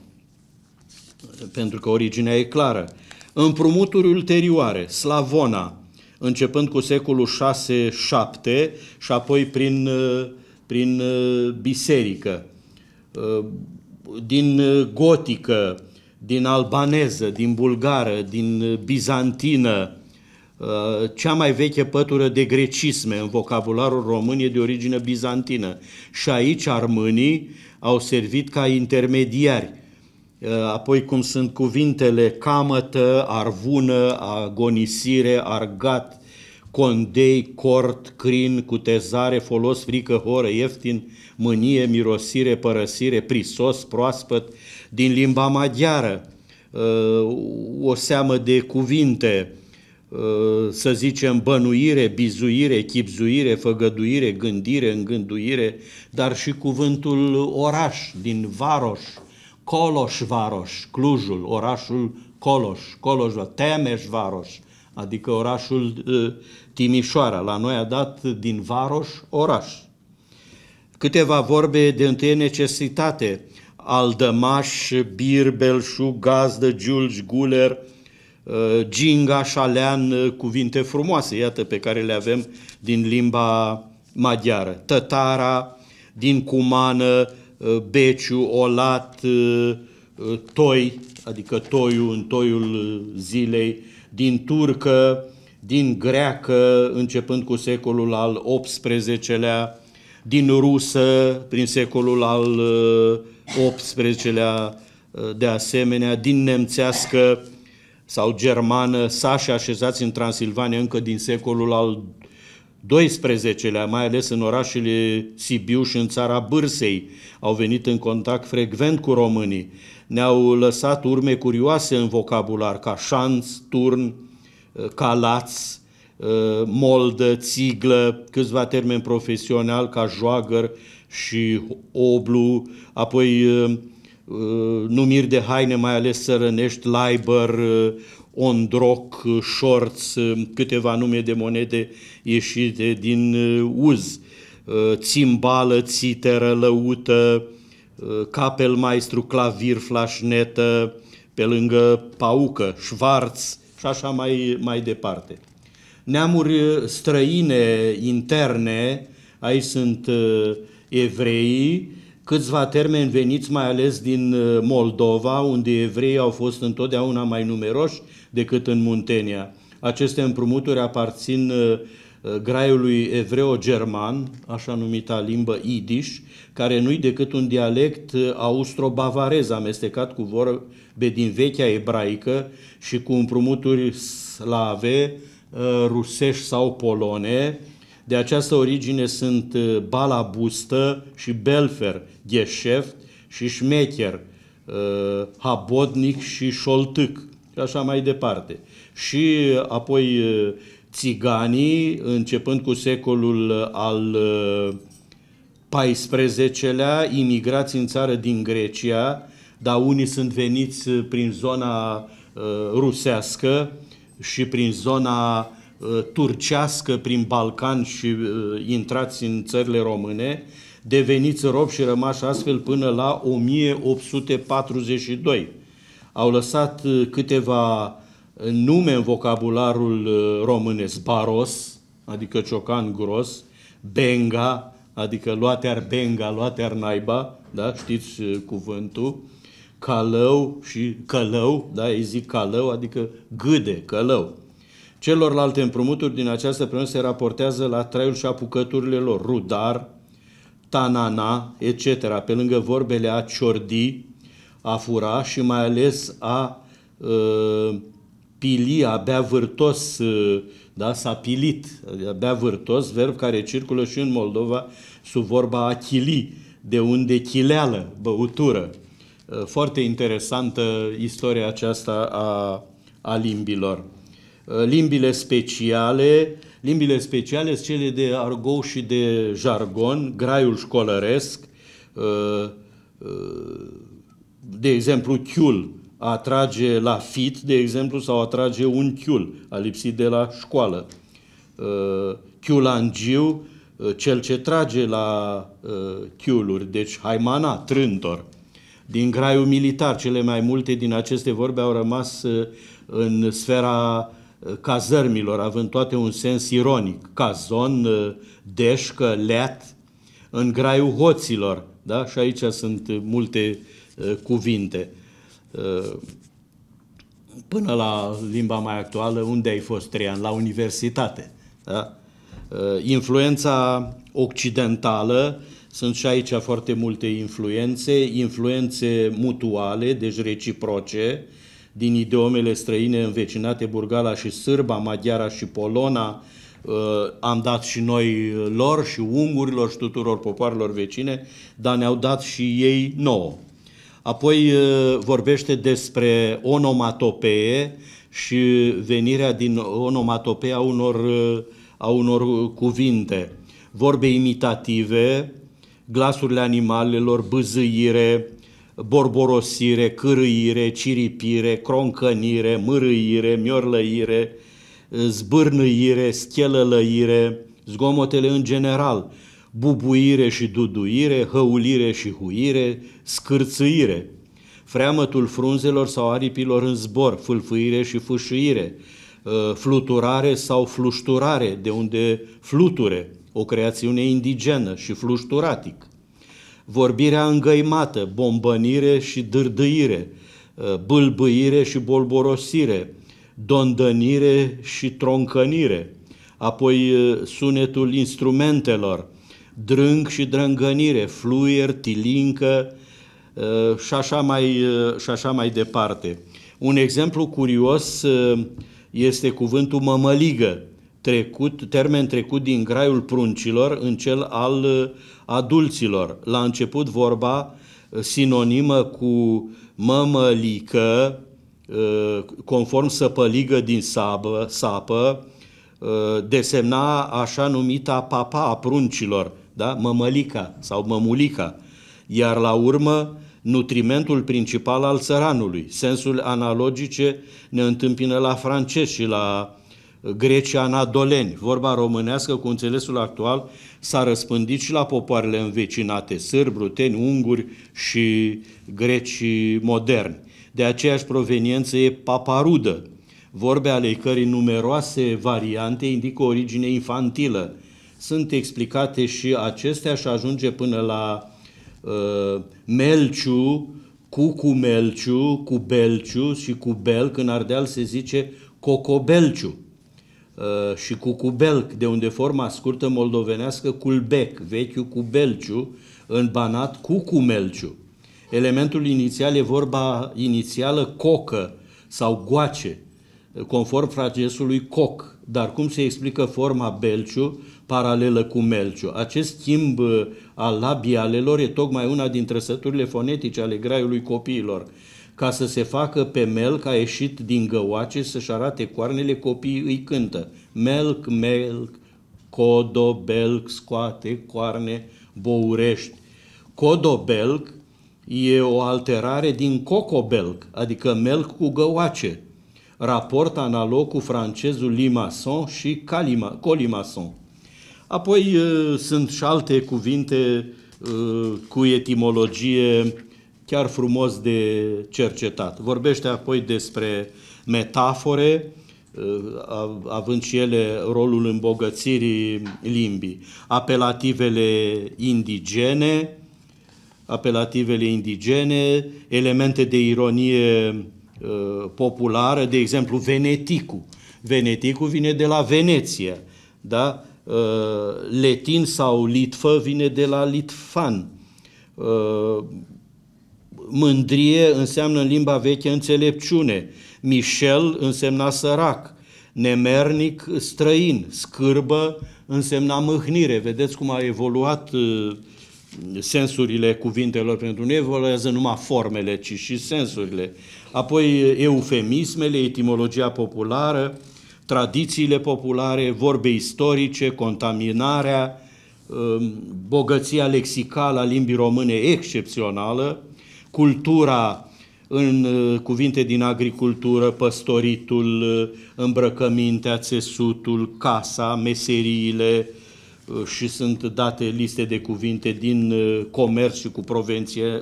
Pentru că originea e clară. Împrumuturi ulterioare, Slavona, începând cu secolul 6-7 și apoi prin, uh, prin uh, biserică, uh, din gotică, din albaneză, din bulgară, din bizantină, cea mai veche pătură de grecisme în vocabularul român e de origine bizantină. Și aici armânii au servit ca intermediari Uh, apoi cum sunt cuvintele camătă, arvună, agonisire, argat, condei, cort, crin, cutezare, folos, frică, horă, ieftin, mânie, mirosire, părăsire, prisos, proaspăt, din limba maghiară, uh, o seamă de cuvinte, uh, să zicem, bănuire, bizuire, chipzuire, făgăduire, gândire, îngânduire, dar și cuvântul oraș, din varoș, Coloșvaroș, Clujul, orașul Coloș, Coloș, Temeșvaroș, adică orașul ă, Timișoara. La noi a dat din varoș oraș. Câteva vorbe de întâi necesitate. Aldămaș, Bir, Belșu, Gazdă, Giulgi, Guler, ă, Ginga, Șalean, ă, cuvinte frumoase, iată, pe care le avem din limba maghiară. Tătara, din cumană, Uh, beciu, Olat, uh, uh, Toi, adică Toiul în Toiul zilei, din turcă, din greacă, începând cu secolul al XVIII-lea, din rusă, prin secolul al XVIII-lea, de asemenea, din nemțească sau germană, și așezați în Transilvania încă din secolul al 12-lea, mai ales în orașele Sibiu și în țara Bârsei, au venit în contact frecvent cu românii. Ne-au lăsat urme curioase în vocabular, ca șanț, turn, eh, calaț, eh, moldă, țiglă, câțiva termeni profesional ca joagăr și oblu, apoi eh, numiri de haine, mai ales sărănești, laibăr, ondroc, uh, șorț, uh, câteva nume de monede ieșite din uh, uz, țimbală, țiteră, lăută, capel maestru, clavir, flașnetă, pe lângă paucă, șvarț și așa mai, mai departe. Neamuri străine, interne, aici sunt evreii, câțiva termeni veniți mai ales din Moldova, unde evreii au fost întotdeauna mai numeroși, decât în Muntenia. Aceste împrumuturi aparțin uh, uh, graiului evreo-german, așa numita limbă idiș, care nu-i decât un dialect uh, austro-bavarez amestecat cu vorbe din vechea ebraică și cu împrumuturi slave, rusești sau polone. De această origine sunt balabustă și belfer, gheșeft și șmecher, habodnic și șoltâc și așa mai departe. Și uh, apoi uh, țiganii, începând cu secolul uh, al xiv lea imigrați în țară din Grecia, dar unii sunt veniți prin zona rusească și prin zona turcească, prin Balcan și intrați în țările române, deveniți rob și rămași astfel până la 1842 au lăsat uh, câteva uh, nume în vocabularul uh, românesc. Baros, adică ciocan gros, benga, adică luate ar benga, luate ar naiba, da? știți cuvântul, calău și călău, da? ei zic calău, adică gâde, călău. Celorlalte împrumuturi din această promisiune se raportează la traiul și apucăturile lor, rudar, tanana, etc., pe lângă vorbele a ciordi, a fura și mai ales a uh, pili, bea vârtos, uh, da, s-a pilit, bea vârtos, verb care circulă și în Moldova sub vorba a chili, de unde chileală, băutură. Uh, foarte interesantă istoria aceasta a, a limbilor. Limbile speciale, limbile speciale sunt cele de argou și de jargon, graiul școlăresc, de exemplu, chiul atrage la fit, de exemplu, sau atrage un chiul, a lipsit de la școală. Uh, chiul angiu, uh, cel ce trage la uh, chiuluri, deci haimana, trântor. Din graiul militar, cele mai multe din aceste vorbe au rămas în sfera cazărmilor, având toate un sens ironic. Cazon, deșcă, leat, în graiul hoților. Da? Și aici sunt multe Uh, cuvinte. Uh, până la limba mai actuală, unde ai fost trei ani? La universitate. Da? Uh, influența occidentală, sunt și aici foarte multe influențe, influențe mutuale, deci reciproce, din idiomele străine învecinate, burgala și sârba, maghiara și polona, am dat și noi lor și ungurilor și tuturor popoarelor vecine, dar ne-au dat și ei nouă. Apoi uh, vorbește despre onomatopee și venirea din onomatopee a unor, uh, a unor cuvinte. Vorbe imitative, glasurile animalelor, băzâire, borborosire, cârâire, ciripire, croncănire, mârâire, miorlăire, zbârnâire, schelălăire, zgomotele în general – bubuire și duduire, hăulire și huire, scârțâire, freamătul frunzelor sau aripilor în zbor, fâlfâire și fâșâire, ă, fluturare sau flușturare, de unde fluture, o creațiune indigenă și flușturatic, vorbirea îngăimată, bombănire și dârdâire, ă, bâlbâire și bolborosire, dondănire și troncănire, apoi ă, sunetul instrumentelor, drâng și drângănire, fluier, tilincă uh, și așa mai, uh, și așa mai departe. Un exemplu curios uh, este cuvântul mămăligă, trecut, termen trecut din graiul pruncilor în cel al adulților. La început vorba sinonimă cu mămălică, conform săpăligă din sabă, sapă, desemna așa numita papa a pruncilor, da? mămălica sau mămulica, iar la urmă nutrimentul principal al țăranului. Sensul analogice ne întâmpină la francezi și la uh, greci anadoleni. Vorba românească cu înțelesul actual s-a răspândit și la popoarele învecinate, sârbi, ruteni, unguri și greci moderni. De aceeași proveniență e paparudă. Vorbe ale cărei numeroase variante indică origine infantilă, sunt explicate și acestea și ajunge până la uh, Melciu, cu cu Melciu, cu Belciu și cu bel. în Ardeal se zice Cocobelciu uh, și cu Cubelc, de unde forma scurtă moldovenească Culbec, vechiul belciu, în Banat cu melciu. Elementul inițial e vorba inițială cocă sau goace, conform fragesului coc, dar cum se explică forma belciu, paralelă cu Melciu. Acest schimb uh, al labialelor e tocmai una din trăsăturile fonetice ale graiului copiilor. Ca să se facă pe melc a ieșit din găoace să-și arate coarnele, copiii îi cântă. Melc, melc, codobelc, scoate coarne, bourești. Codobelc e o alterare din cocobelc, adică melc cu găoace, raport analog cu francezul Limasson și Colimason. Apoi uh, sunt și alte cuvinte uh, cu etimologie chiar frumos de cercetat. Vorbește apoi despre metafore, uh, având și ele rolul îmbogățirii limbii, apelativele indigene, apelativele indigene, elemente de ironie populară, de exemplu Veneticu. Veneticul vine de la Veneția, da? Uh, letin sau litfă vine de la litfan. Uh, mândrie înseamnă în limba veche înțelepciune. Michel însemna sărac, nemernic străin, scârbă însemna mâhnire. Vedeți cum a evoluat uh, sensurile cuvintelor pentru noi, evoluează numai formele, ci și sensurile. Apoi eufemismele, etimologia populară, tradițiile populare, vorbe istorice, contaminarea, um, bogăția lexicală a limbii române excepțională, cultura în uh, cuvinte din agricultură, păstoritul, uh, îmbrăcămintea, țesutul, casa, meseriile uh, și sunt date liste de cuvinte din comerț și cu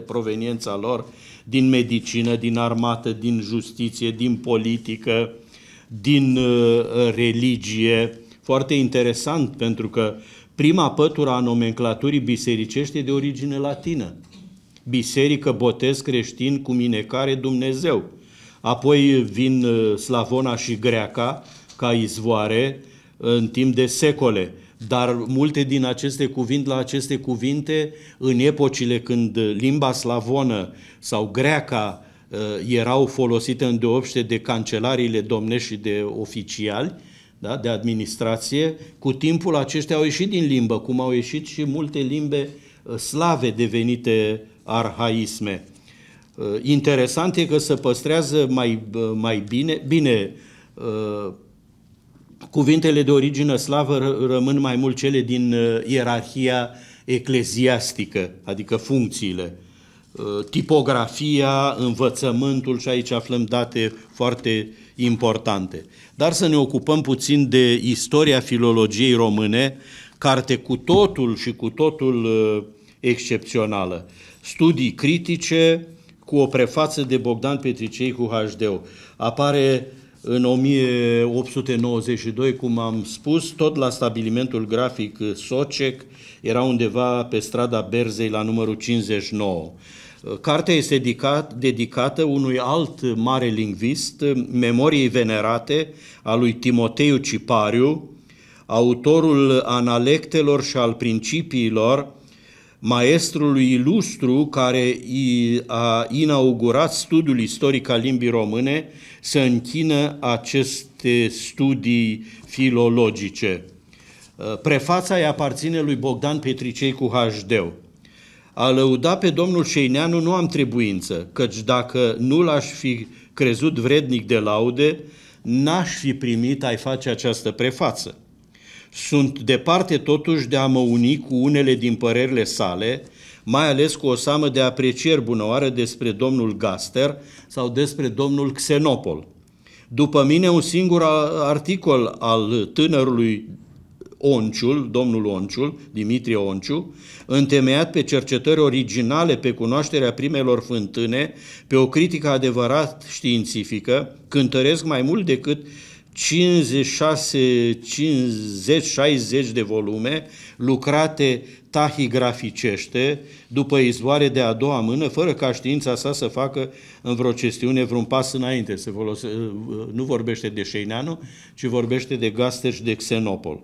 proveniența lor, din medicină, din armată, din justiție, din politică, din uh, religie, foarte interesant pentru că prima pătură a nomenclaturii bisericești e de origine latină. Biserică, botez creștin, cu minecare Dumnezeu. Apoi vin uh, slavona și greaca ca izvoare uh, în timp de secole. Dar multe din aceste cuvinte, la aceste cuvinte, în epocile când limba slavonă sau greaca Uh, erau folosite îndeopște de cancelariile domnești și de oficiali, da, de administrație, cu timpul aceștia au ieșit din limbă, cum au ieșit și multe limbe uh, slave devenite arhaisme. Uh, interesant e că se păstrează mai, mai bine, bine, cuvintele de origine slavă rămân mai mult cele din ierarhia ecleziastică, adică funcțiile Uh, tipografia, învățământul și aici aflăm date foarte importante. Dar să ne ocupăm puțin de istoria filologiei române, carte cu totul și cu totul uh, excepțională. Studii critice cu o prefață de Bogdan Petricei cu HD. Apare în 1892, cum am spus, tot la stabilimentul grafic Socec, era undeva pe strada Berzei la numărul 59. Cartea este dedicat, dedicată unui alt mare lingvist, memoriei venerate a lui Timoteu Cipariu, autorul analectelor și al principiilor, maestrului ilustru care a inaugurat studiul istoric al limbii române, să închină aceste studii filologice. Prefața îi aparține lui Bogdan Petricei cu HD. A lăuda pe domnul Șeineanu nu am trebuință, căci dacă nu l-aș fi crezut vrednic de laude, n-aș fi primit ai face această prefață. Sunt departe totuși de a mă uni cu unele din părerile sale, mai ales cu o samă de aprecieri bunăoară despre domnul Gaster sau despre domnul Xenopol. După mine, un singur articol al tânărului Onciul, domnul Onciul, Dimitrie Onciu, întemeiat pe cercetări originale pe cunoașterea primelor fântâne, pe o critică adevărat științifică, cântăresc mai mult decât 56, 50, 60 de volume lucrate tahigraficește după izvoare de a doua mână, fără ca știința sa să facă în vreo chestiune vreun pas înainte. Se folose, nu vorbește de Șeineanu, ci vorbește de Gasteș de Xenopol.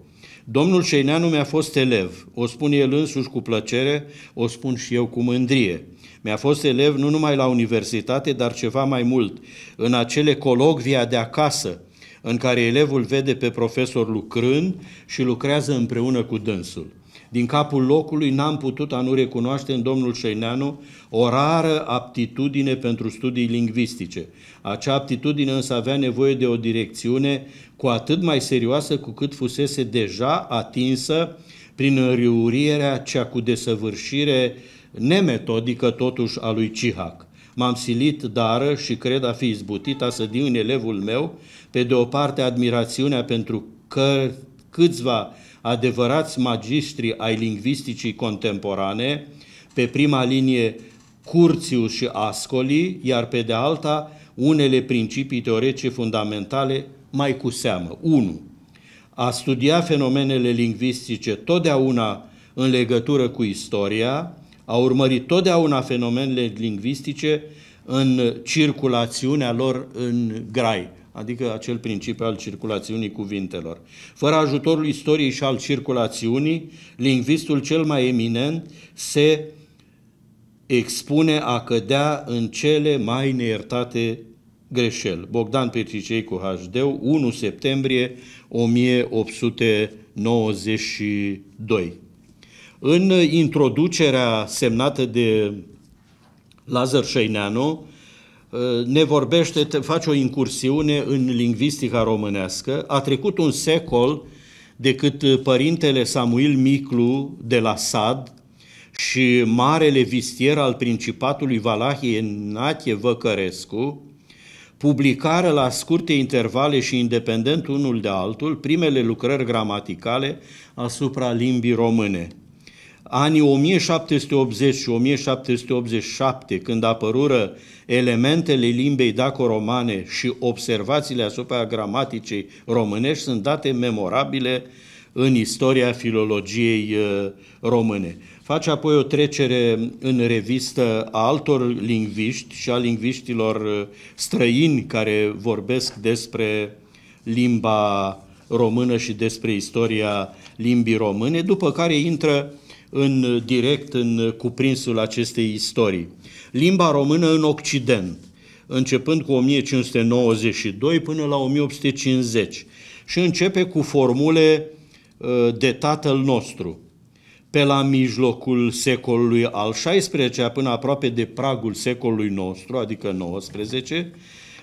Domnul Șeineanu mi-a fost elev, o spun el însuși cu plăcere, o spun și eu cu mândrie. Mi-a fost elev nu numai la universitate, dar ceva mai mult, în acele colocvia de acasă, în care elevul vede pe profesor lucrând și lucrează împreună cu dânsul. Din capul locului n-am putut a nu recunoaște în domnul Șeineanu o rară aptitudine pentru studii lingvistice. Acea aptitudine însă avea nevoie de o direcțiune cu atât mai serioasă cu cât fusese deja atinsă prin înriurierea cea cu desăvârșire nemetodică totuși a lui Cihac. M-am silit dară și cred a fi izbutit a să din elevul meu, pe de o parte admirațiunea pentru că câțiva adevărați magistri ai lingvisticii contemporane, pe prima linie Curțiu și Ascoli, iar pe de alta unele principii teoretice fundamentale mai cu seamă. 1. A studia fenomenele lingvistice totdeauna în legătură cu istoria, a urmărit totdeauna fenomenele lingvistice în circulațiunea lor în grai, adică acel principiu al circulațiunii cuvintelor. Fără ajutorul istoriei și al circulațiunii, lingvistul cel mai eminent se expune a cădea în cele mai neiertate greșel. Bogdan Petricei cu hd 1 septembrie 1892. În introducerea semnată de Lazar Șeineanu, ne vorbește, face o incursiune în lingvistica românească. A trecut un secol decât părintele Samuel Miclu de la Sad și marele vistier al Principatului Valahie Nache Văcărescu, publicară la scurte intervale și independent unul de altul primele lucrări gramaticale asupra limbii române. Anii 1780 și 1787, când apărură elementele limbei dacoromane și observațiile asupra gramaticei românești, sunt date memorabile în istoria filologiei uh, române face apoi o trecere în revistă a altor lingviști și a lingviștilor uh, străini care vorbesc despre limba română și despre istoria limbii române, după care intră în direct în cuprinsul acestei istorii. Limba română în Occident, începând cu 1592 până la 1850 și începe cu formule uh, de tatăl nostru pe la mijlocul secolului al XVI-lea până aproape de pragul secolului nostru, adică 19,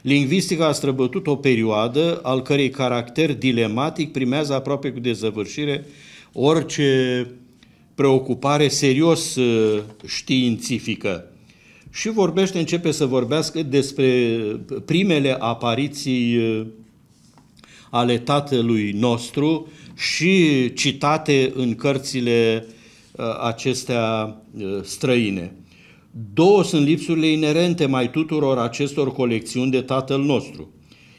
lingvistica a străbătut o perioadă al cărei caracter dilematic primează aproape cu dezăvârșire orice preocupare serios ă, științifică. Și vorbește, începe să vorbească despre primele apariții ă, ale tatălui nostru și citate în cărțile uh, Uh, acestea uh, străine. Două sunt lipsurile inerente mai tuturor acestor colecțiuni de tatăl nostru.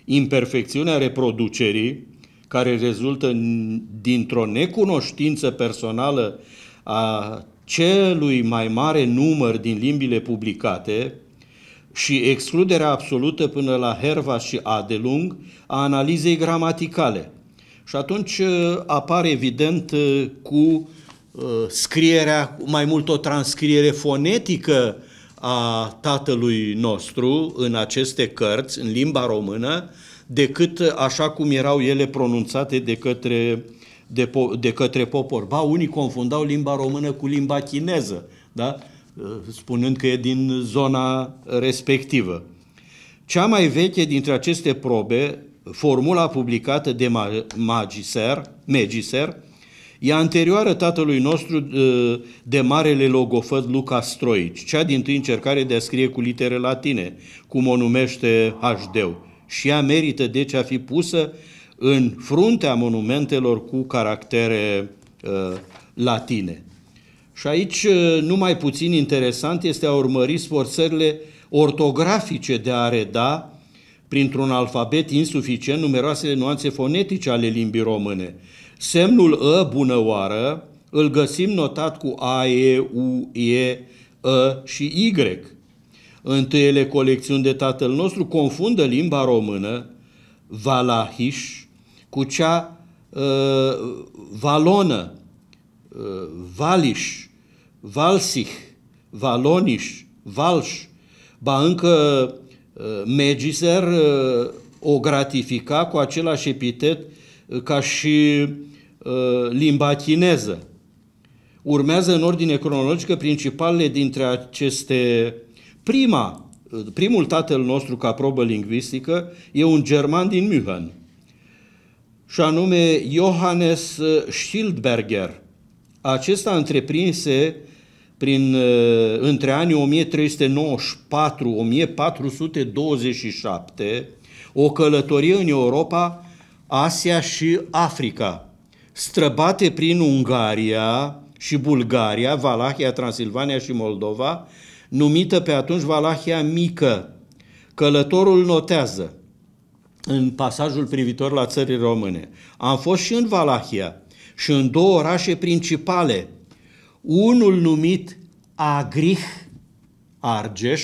Imperfecțiunea reproducerii, care rezultă dintr-o necunoștință personală a celui mai mare număr din limbile publicate și excluderea absolută până la herva și Adelung a analizei gramaticale. Și atunci uh, apare evident cu Uh, scrierea, mai mult o transcriere fonetică a tatălui nostru în aceste cărți, în limba română, decât așa cum erau ele pronunțate de către, de, de către popor. Ba, unii confundau limba română cu limba chineză, da? Uh, spunând că e din zona respectivă. Cea mai veche dintre aceste probe, formula publicată de Magiser, Magiser e anterioară tatălui nostru uh, de marele logofăt Luca Stroici, cea din tâi încercare de a scrie cu litere latine, cum o numește HD-ul. Și ea merită deci a fi pusă în fruntea monumentelor cu caractere uh, latine. Și aici, uh, nu mai puțin interesant, este a urmări sforțările ortografice de a reda printr-un alfabet insuficient numeroasele nuanțe fonetice ale limbii române, Semnul ă, bună oară, îl găsim notat cu a, e, u, e, ă și y. Întâiele colecțiuni de tatăl nostru confundă limba română, valahiș, cu cea uh, valonă, uh, valiș, valsih, valoniș, valș, ba încă uh, ă, Megiser uh, o gratifica cu același epitet uh, ca și Uh, limba chineză. Urmează în ordine cronologică principalele dintre aceste. Prima, uh, primul tatăl nostru ca probă lingvistică e un german din München, și anume Johannes uh, Schildberger. Acesta întreprinse prin, între anii 1394-1427 o călătorie în Europa, Asia și Africa, străbate prin Ungaria și Bulgaria, Valahia, Transilvania și Moldova, numită pe atunci Valahia Mică. Călătorul notează în pasajul privitor la țării române. Am fost și în Valahia și în două orașe principale, unul numit Agrih, Argeș,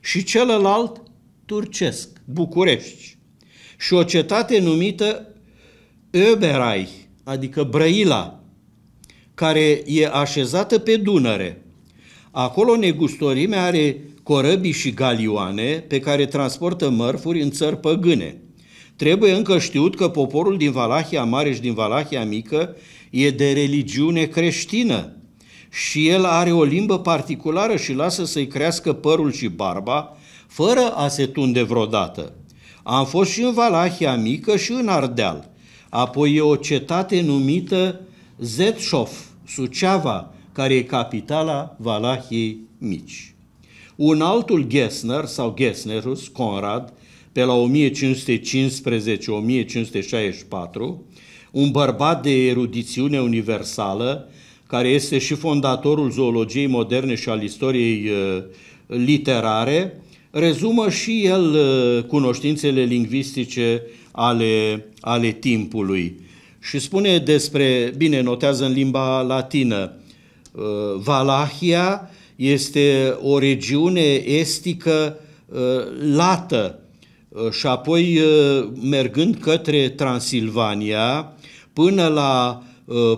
și celălalt turcesc, București, și o cetate numită Öberai, adică Brăila, care e așezată pe Dunăre. Acolo negustorimea are corăbii și galioane pe care transportă mărfuri în țări păgâne. Trebuie încă știut că poporul din Valahia Mare și din Valahia Mică e de religiune creștină și el are o limbă particulară și lasă să-i crească părul și barba, fără a se tunde vreodată. Am fost și în Valahia Mică și în Ardeal Apoi e o cetate numită Zetșof, Suceava, care e capitala Valahiei Mici. Un altul Gesner sau Gesnerus Conrad, pe la 1515-1564, un bărbat de erudițiune universală, care este și fondatorul zoologiei moderne și al istoriei uh, literare, rezumă și el uh, cunoștințele lingvistice ale, ale timpului. Și spune despre, bine, notează în limba latină, uh, Valahia este o regiune estică uh, lată uh, și apoi mergând către Transilvania până la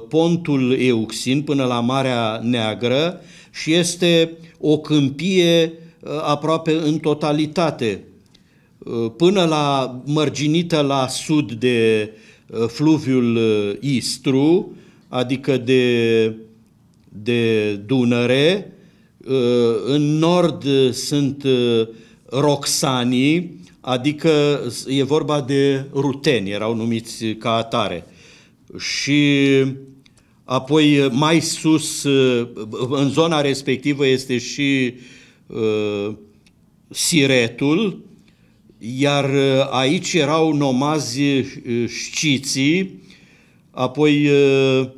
pontul Euxin, până la Marea Neagră și este o câmpie aproape în totalitate Uh, până la mărginită la sud de uh, fluviul uh, Istru, adică de, de Dunăre. În nord sunt roxanii, adică e vorba de ruteni, erau numiți ca atare. Și apoi mai sus, în zona respectivă, este și uh, Siretul, iar uh, aici erau nomazi uh, șciții, apoi uh,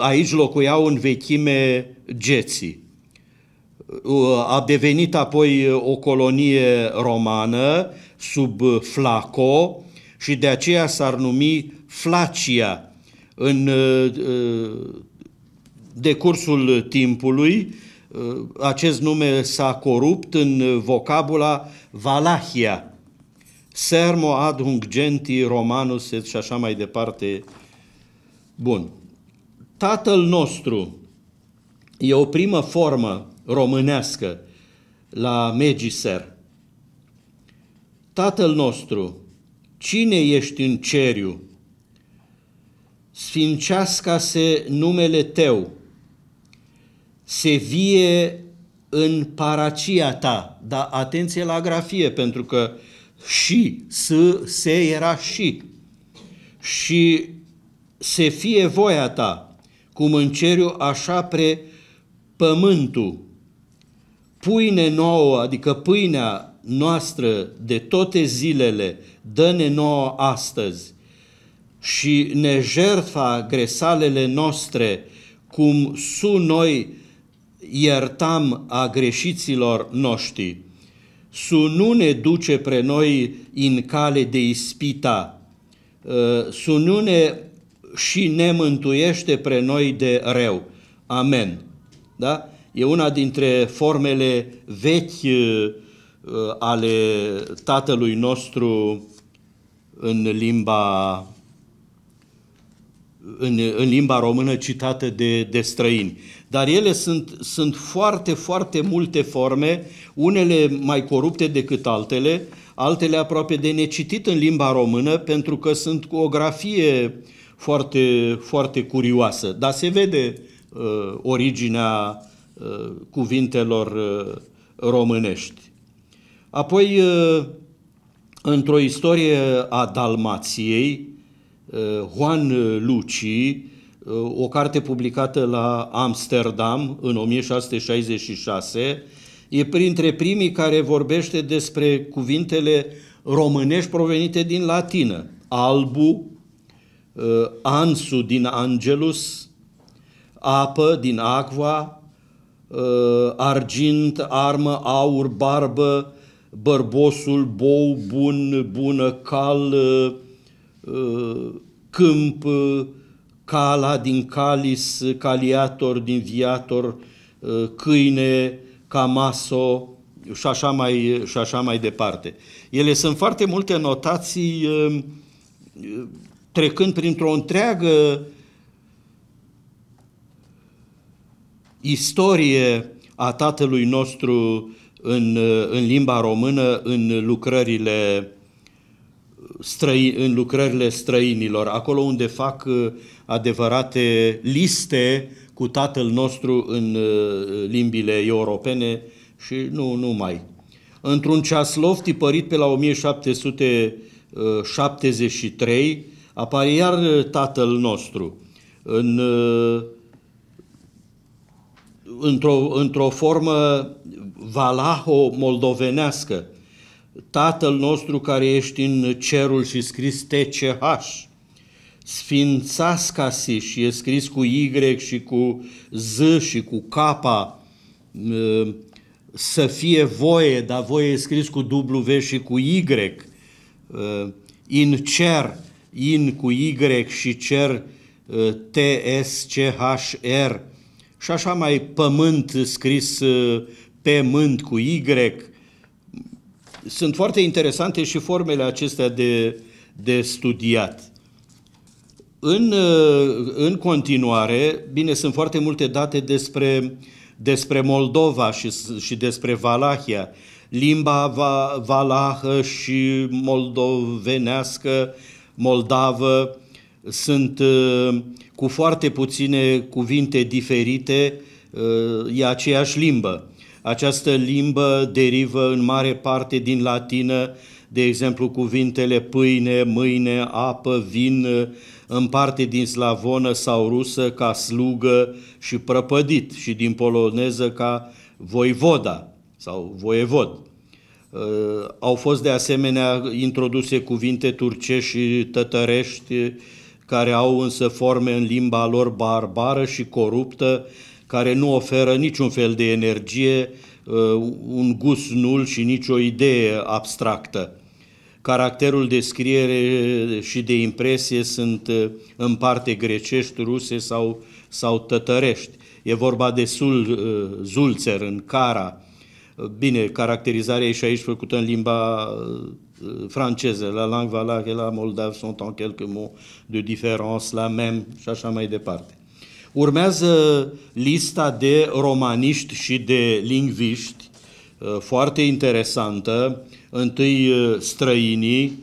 aici locuiau în vechime geții. A devenit apoi o colonie romană sub Flaco și de aceea s-ar numi Flacia în decursul timpului Uh, acest nume s-a corupt în vocabula Valahia, sermo adhunc genti romanus et și așa mai departe. Bun. Tatăl nostru e o primă formă românească la Megiser. Tatăl nostru, cine ești în ceriu? Sfincească-se numele tău se vie în paracia ta. Dar atenție la grafie, pentru că și, s, se era și. Și se fie voia ta, cum în ceriu așa pre pământul. Pâine nouă, adică pâinea noastră de toate zilele, dă-ne nouă astăzi și ne jertfa gresalele noastre, cum su noi iertam a greșiților noștri, su nu ne duce pre noi în cale de ispita, uh, su nu ne și ne mântuiește pre noi de rău. Amen. Da? E una dintre formele vechi uh, uh, ale Tatălui nostru în limba, în, în limba română citată de, de străini dar ele sunt, sunt foarte, foarte multe forme, unele mai corupte decât altele, altele aproape de necitit în limba română, pentru că sunt cu o grafie foarte, foarte curioasă. Dar se vede uh, originea uh, cuvintelor uh, românești. Apoi, uh, într-o istorie a Dalmației, uh, Juan Luci, o carte publicată la Amsterdam în 1666, e printre primii care vorbește despre cuvintele românești provenite din latină. Albu, uh, ansu din angelus, apă din aqua, uh, argint, armă, aur, barbă, bărbosul, bou, bun, bună, cal, uh, câmp, cala din calis, caliator din viator, ă, câine, camaso și așa mai, și așa mai departe. Ele sunt foarte multe notații ă, trecând printr-o întreagă istorie a tatălui nostru în, în limba română, în lucrările străi, în lucrările străinilor, acolo unde fac uh, adevărate liste cu Tatăl nostru în uh, limbile europene și nu, nu mai. Într-un ceaslov tipărit pe la 1773 uh, apare iar Tatăl nostru în, într-o, într-o formă valaho-moldovenească Tatăl nostru care ești în cerul și scris TCH, sfințascasi și e scris cu Y și cu Z și cu K, uh, să fie voie, dar voie e scris cu W și cu Y, uh, in cer, in cu Y și cer uh, T, S, C, H, R, și așa mai pământ scris pe mânt cu Y, sunt foarte interesante și formele acestea de, de studiat. În, uh, în continuare, bine, sunt foarte multe date despre, despre Moldova și, și despre Valahia. Limba va, valahă și moldovenească, moldavă, sunt uh, cu foarte puține cuvinte diferite, uh, e aceeași limbă. Această limbă derivă în mare parte din latină, de exemplu cuvintele pâine, mâine, apă, vin, în parte din slavonă sau rusă ca slugă și prăpădit și din poloneză ca voivoda sau voievod. Uh, au fost de asemenea introduse cuvinte turcești și tătărești care au însă forme în limba lor barbară și coruptă, care nu oferă niciun fel de energie, uh, un gust nul și nicio idee abstractă. Caracterul de scriere și de impresie sunt uh, în parte grecești, ruse sau, sau tătărești. E vorba de sul, uh, zulțer în cara. Bine, caracterizarea e și aici făcută în limba franceză. La langue valache, la moldav sunt en quelques mots de différence, la même și așa mai departe. Urmează lista de romaniști și de lingviști, uh, foarte interesantă. Întâi uh, străinii,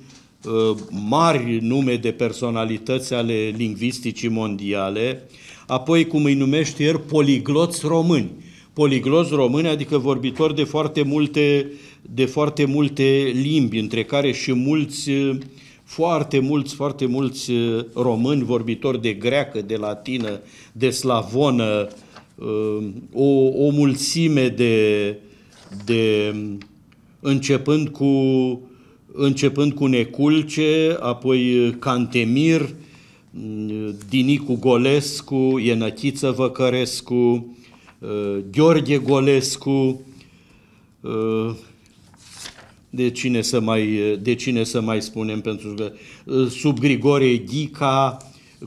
uh, mari nume de personalități ale lingvisticii mondiale, apoi, cum îi numește el, poligloți români. Poligloți români, adică vorbitori de foarte multe, de foarte multe limbi, între care și mulți uh, foarte mulți, foarte mulți uh, români vorbitori de greacă, de latină, de slavonă, uh, o, o mulțime de, de începând cu începând cu Neculce, apoi uh, Cantemir, Dinicu Golescu, Enăchiță Văcărescu, Gheorghe Golescu, de cine să mai, de cine să mai spunem, pentru că uh, sub Grigore Ghica,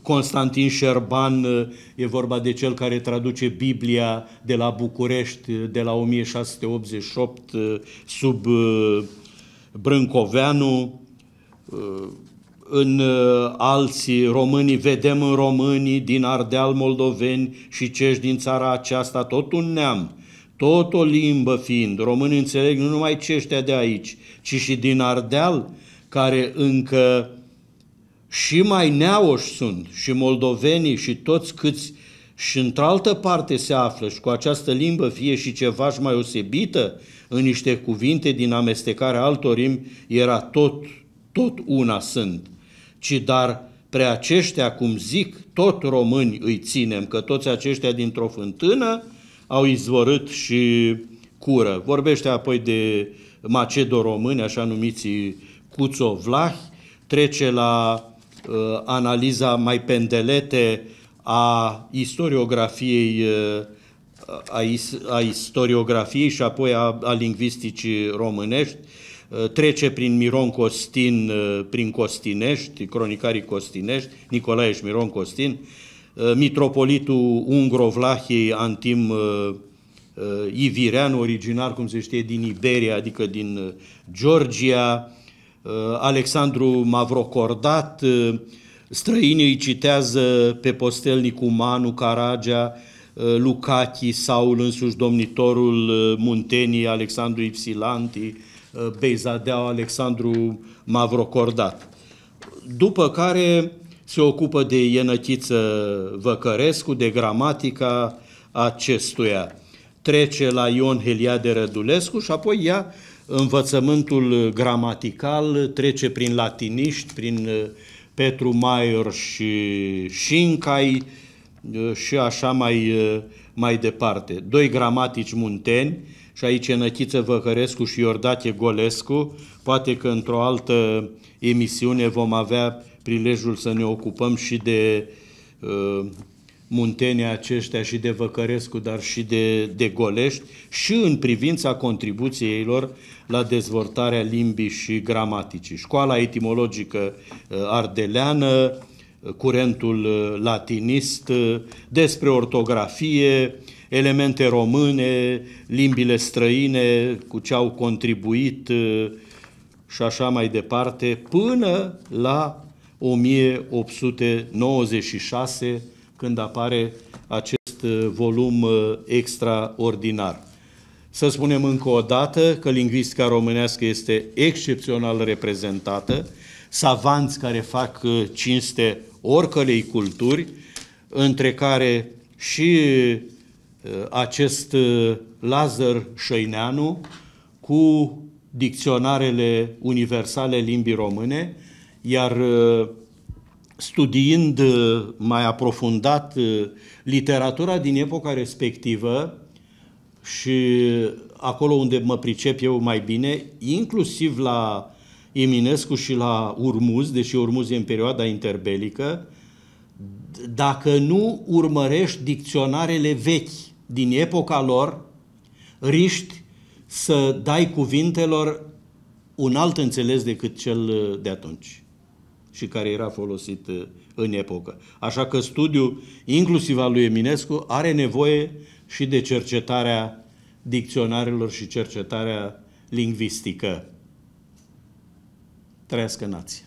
Constantin Șerban, uh, e vorba de cel care traduce Biblia de la București, uh, de la 1688, sub Brâncoveanu, în alții românii, vedem în românii din Ardeal, moldoveni și cești din țara aceasta, tot un neam tot o limbă fiind, românii înțeleg nu numai ceștia de aici, ci și din Ardeal, care încă și mai neaoși sunt, și moldovenii, și toți câți și într-altă parte se află și cu această limbă fie și ceva și mai osebită în niște cuvinte din amestecarea altor limbi, era tot, tot una sunt. Ci dar pre aceștia, cum zic, tot români îi ținem, că toți aceștia dintr-o fântână au izvorât și cură. Vorbește apoi de macedo-români, așa numiții cuțovlahi, trece la uh, analiza mai pendelete a istoriografiei uh, a, is, a istoriografiei și apoi a, a lingvisticii românești, uh, trece prin Miron Costin, uh, prin Costinești, cronicarii Costinești, Nicolae și Miron Costin, uh, Eh, mitropolitul Ungrovlahiei Antim eh, eh, Ivirean, originar, cum se știe, din Iberia, adică din Georgia, Alexandru Mavrocordat, străinii îi citează pe postelnicul Manu Caragea, Lucachi, Saul însuși domnitorul Muntenii, Alexandru Ipsilanti, Beizadeau, Alexandru Mavrocordat. După care se ocupă de Ienătiță Văcărescu, de gramatica acestuia. Trece la Ion Heliade Rădulescu și apoi ia învățământul gramatical, trece prin latiniști, prin uh, Petru Maier și Șincai uh, și așa mai, uh, mai departe. Doi gramatici munteni, și aici Năchiță Văcărescu și Iordache Golescu. Poate că într-o altă emisiune vom avea prilejul să ne ocupăm și de uh, muntenii aceștia și de Văcărescu, dar și de, de Golești și în privința contribuției lor la dezvoltarea limbii și gramaticii. Școala etimologică uh, ardeleană, uh, curentul latinist, despre ortografie, elemente române, limbile străine, cu ce au contribuit și așa mai departe, până la 1896, când apare acest uh, volum uh, extraordinar. Să spunem încă o dată că lingvistica românească este excepțional reprezentată, savanți care fac uh, cinste oricălei culturi, între care și acest Lazar Șăineanu cu dicționarele universale limbii române, iar uh, studiind uh, mai aprofundat uh, literatura din epoca respectivă și acolo unde mă pricep eu mai bine, inclusiv la Eminescu și la Urmuz, deși Urmuz e în perioada interbelică, dacă nu urmărești dicționarele vechi din epoca lor, riști să dai cuvintelor un alt înțeles decât cel de atunci și care era folosit uh, în epocă. Așa că studiul, inclusiv al lui Eminescu, are nevoie și de cercetarea dicționarilor și cercetarea lingvistică. Trăiască nația!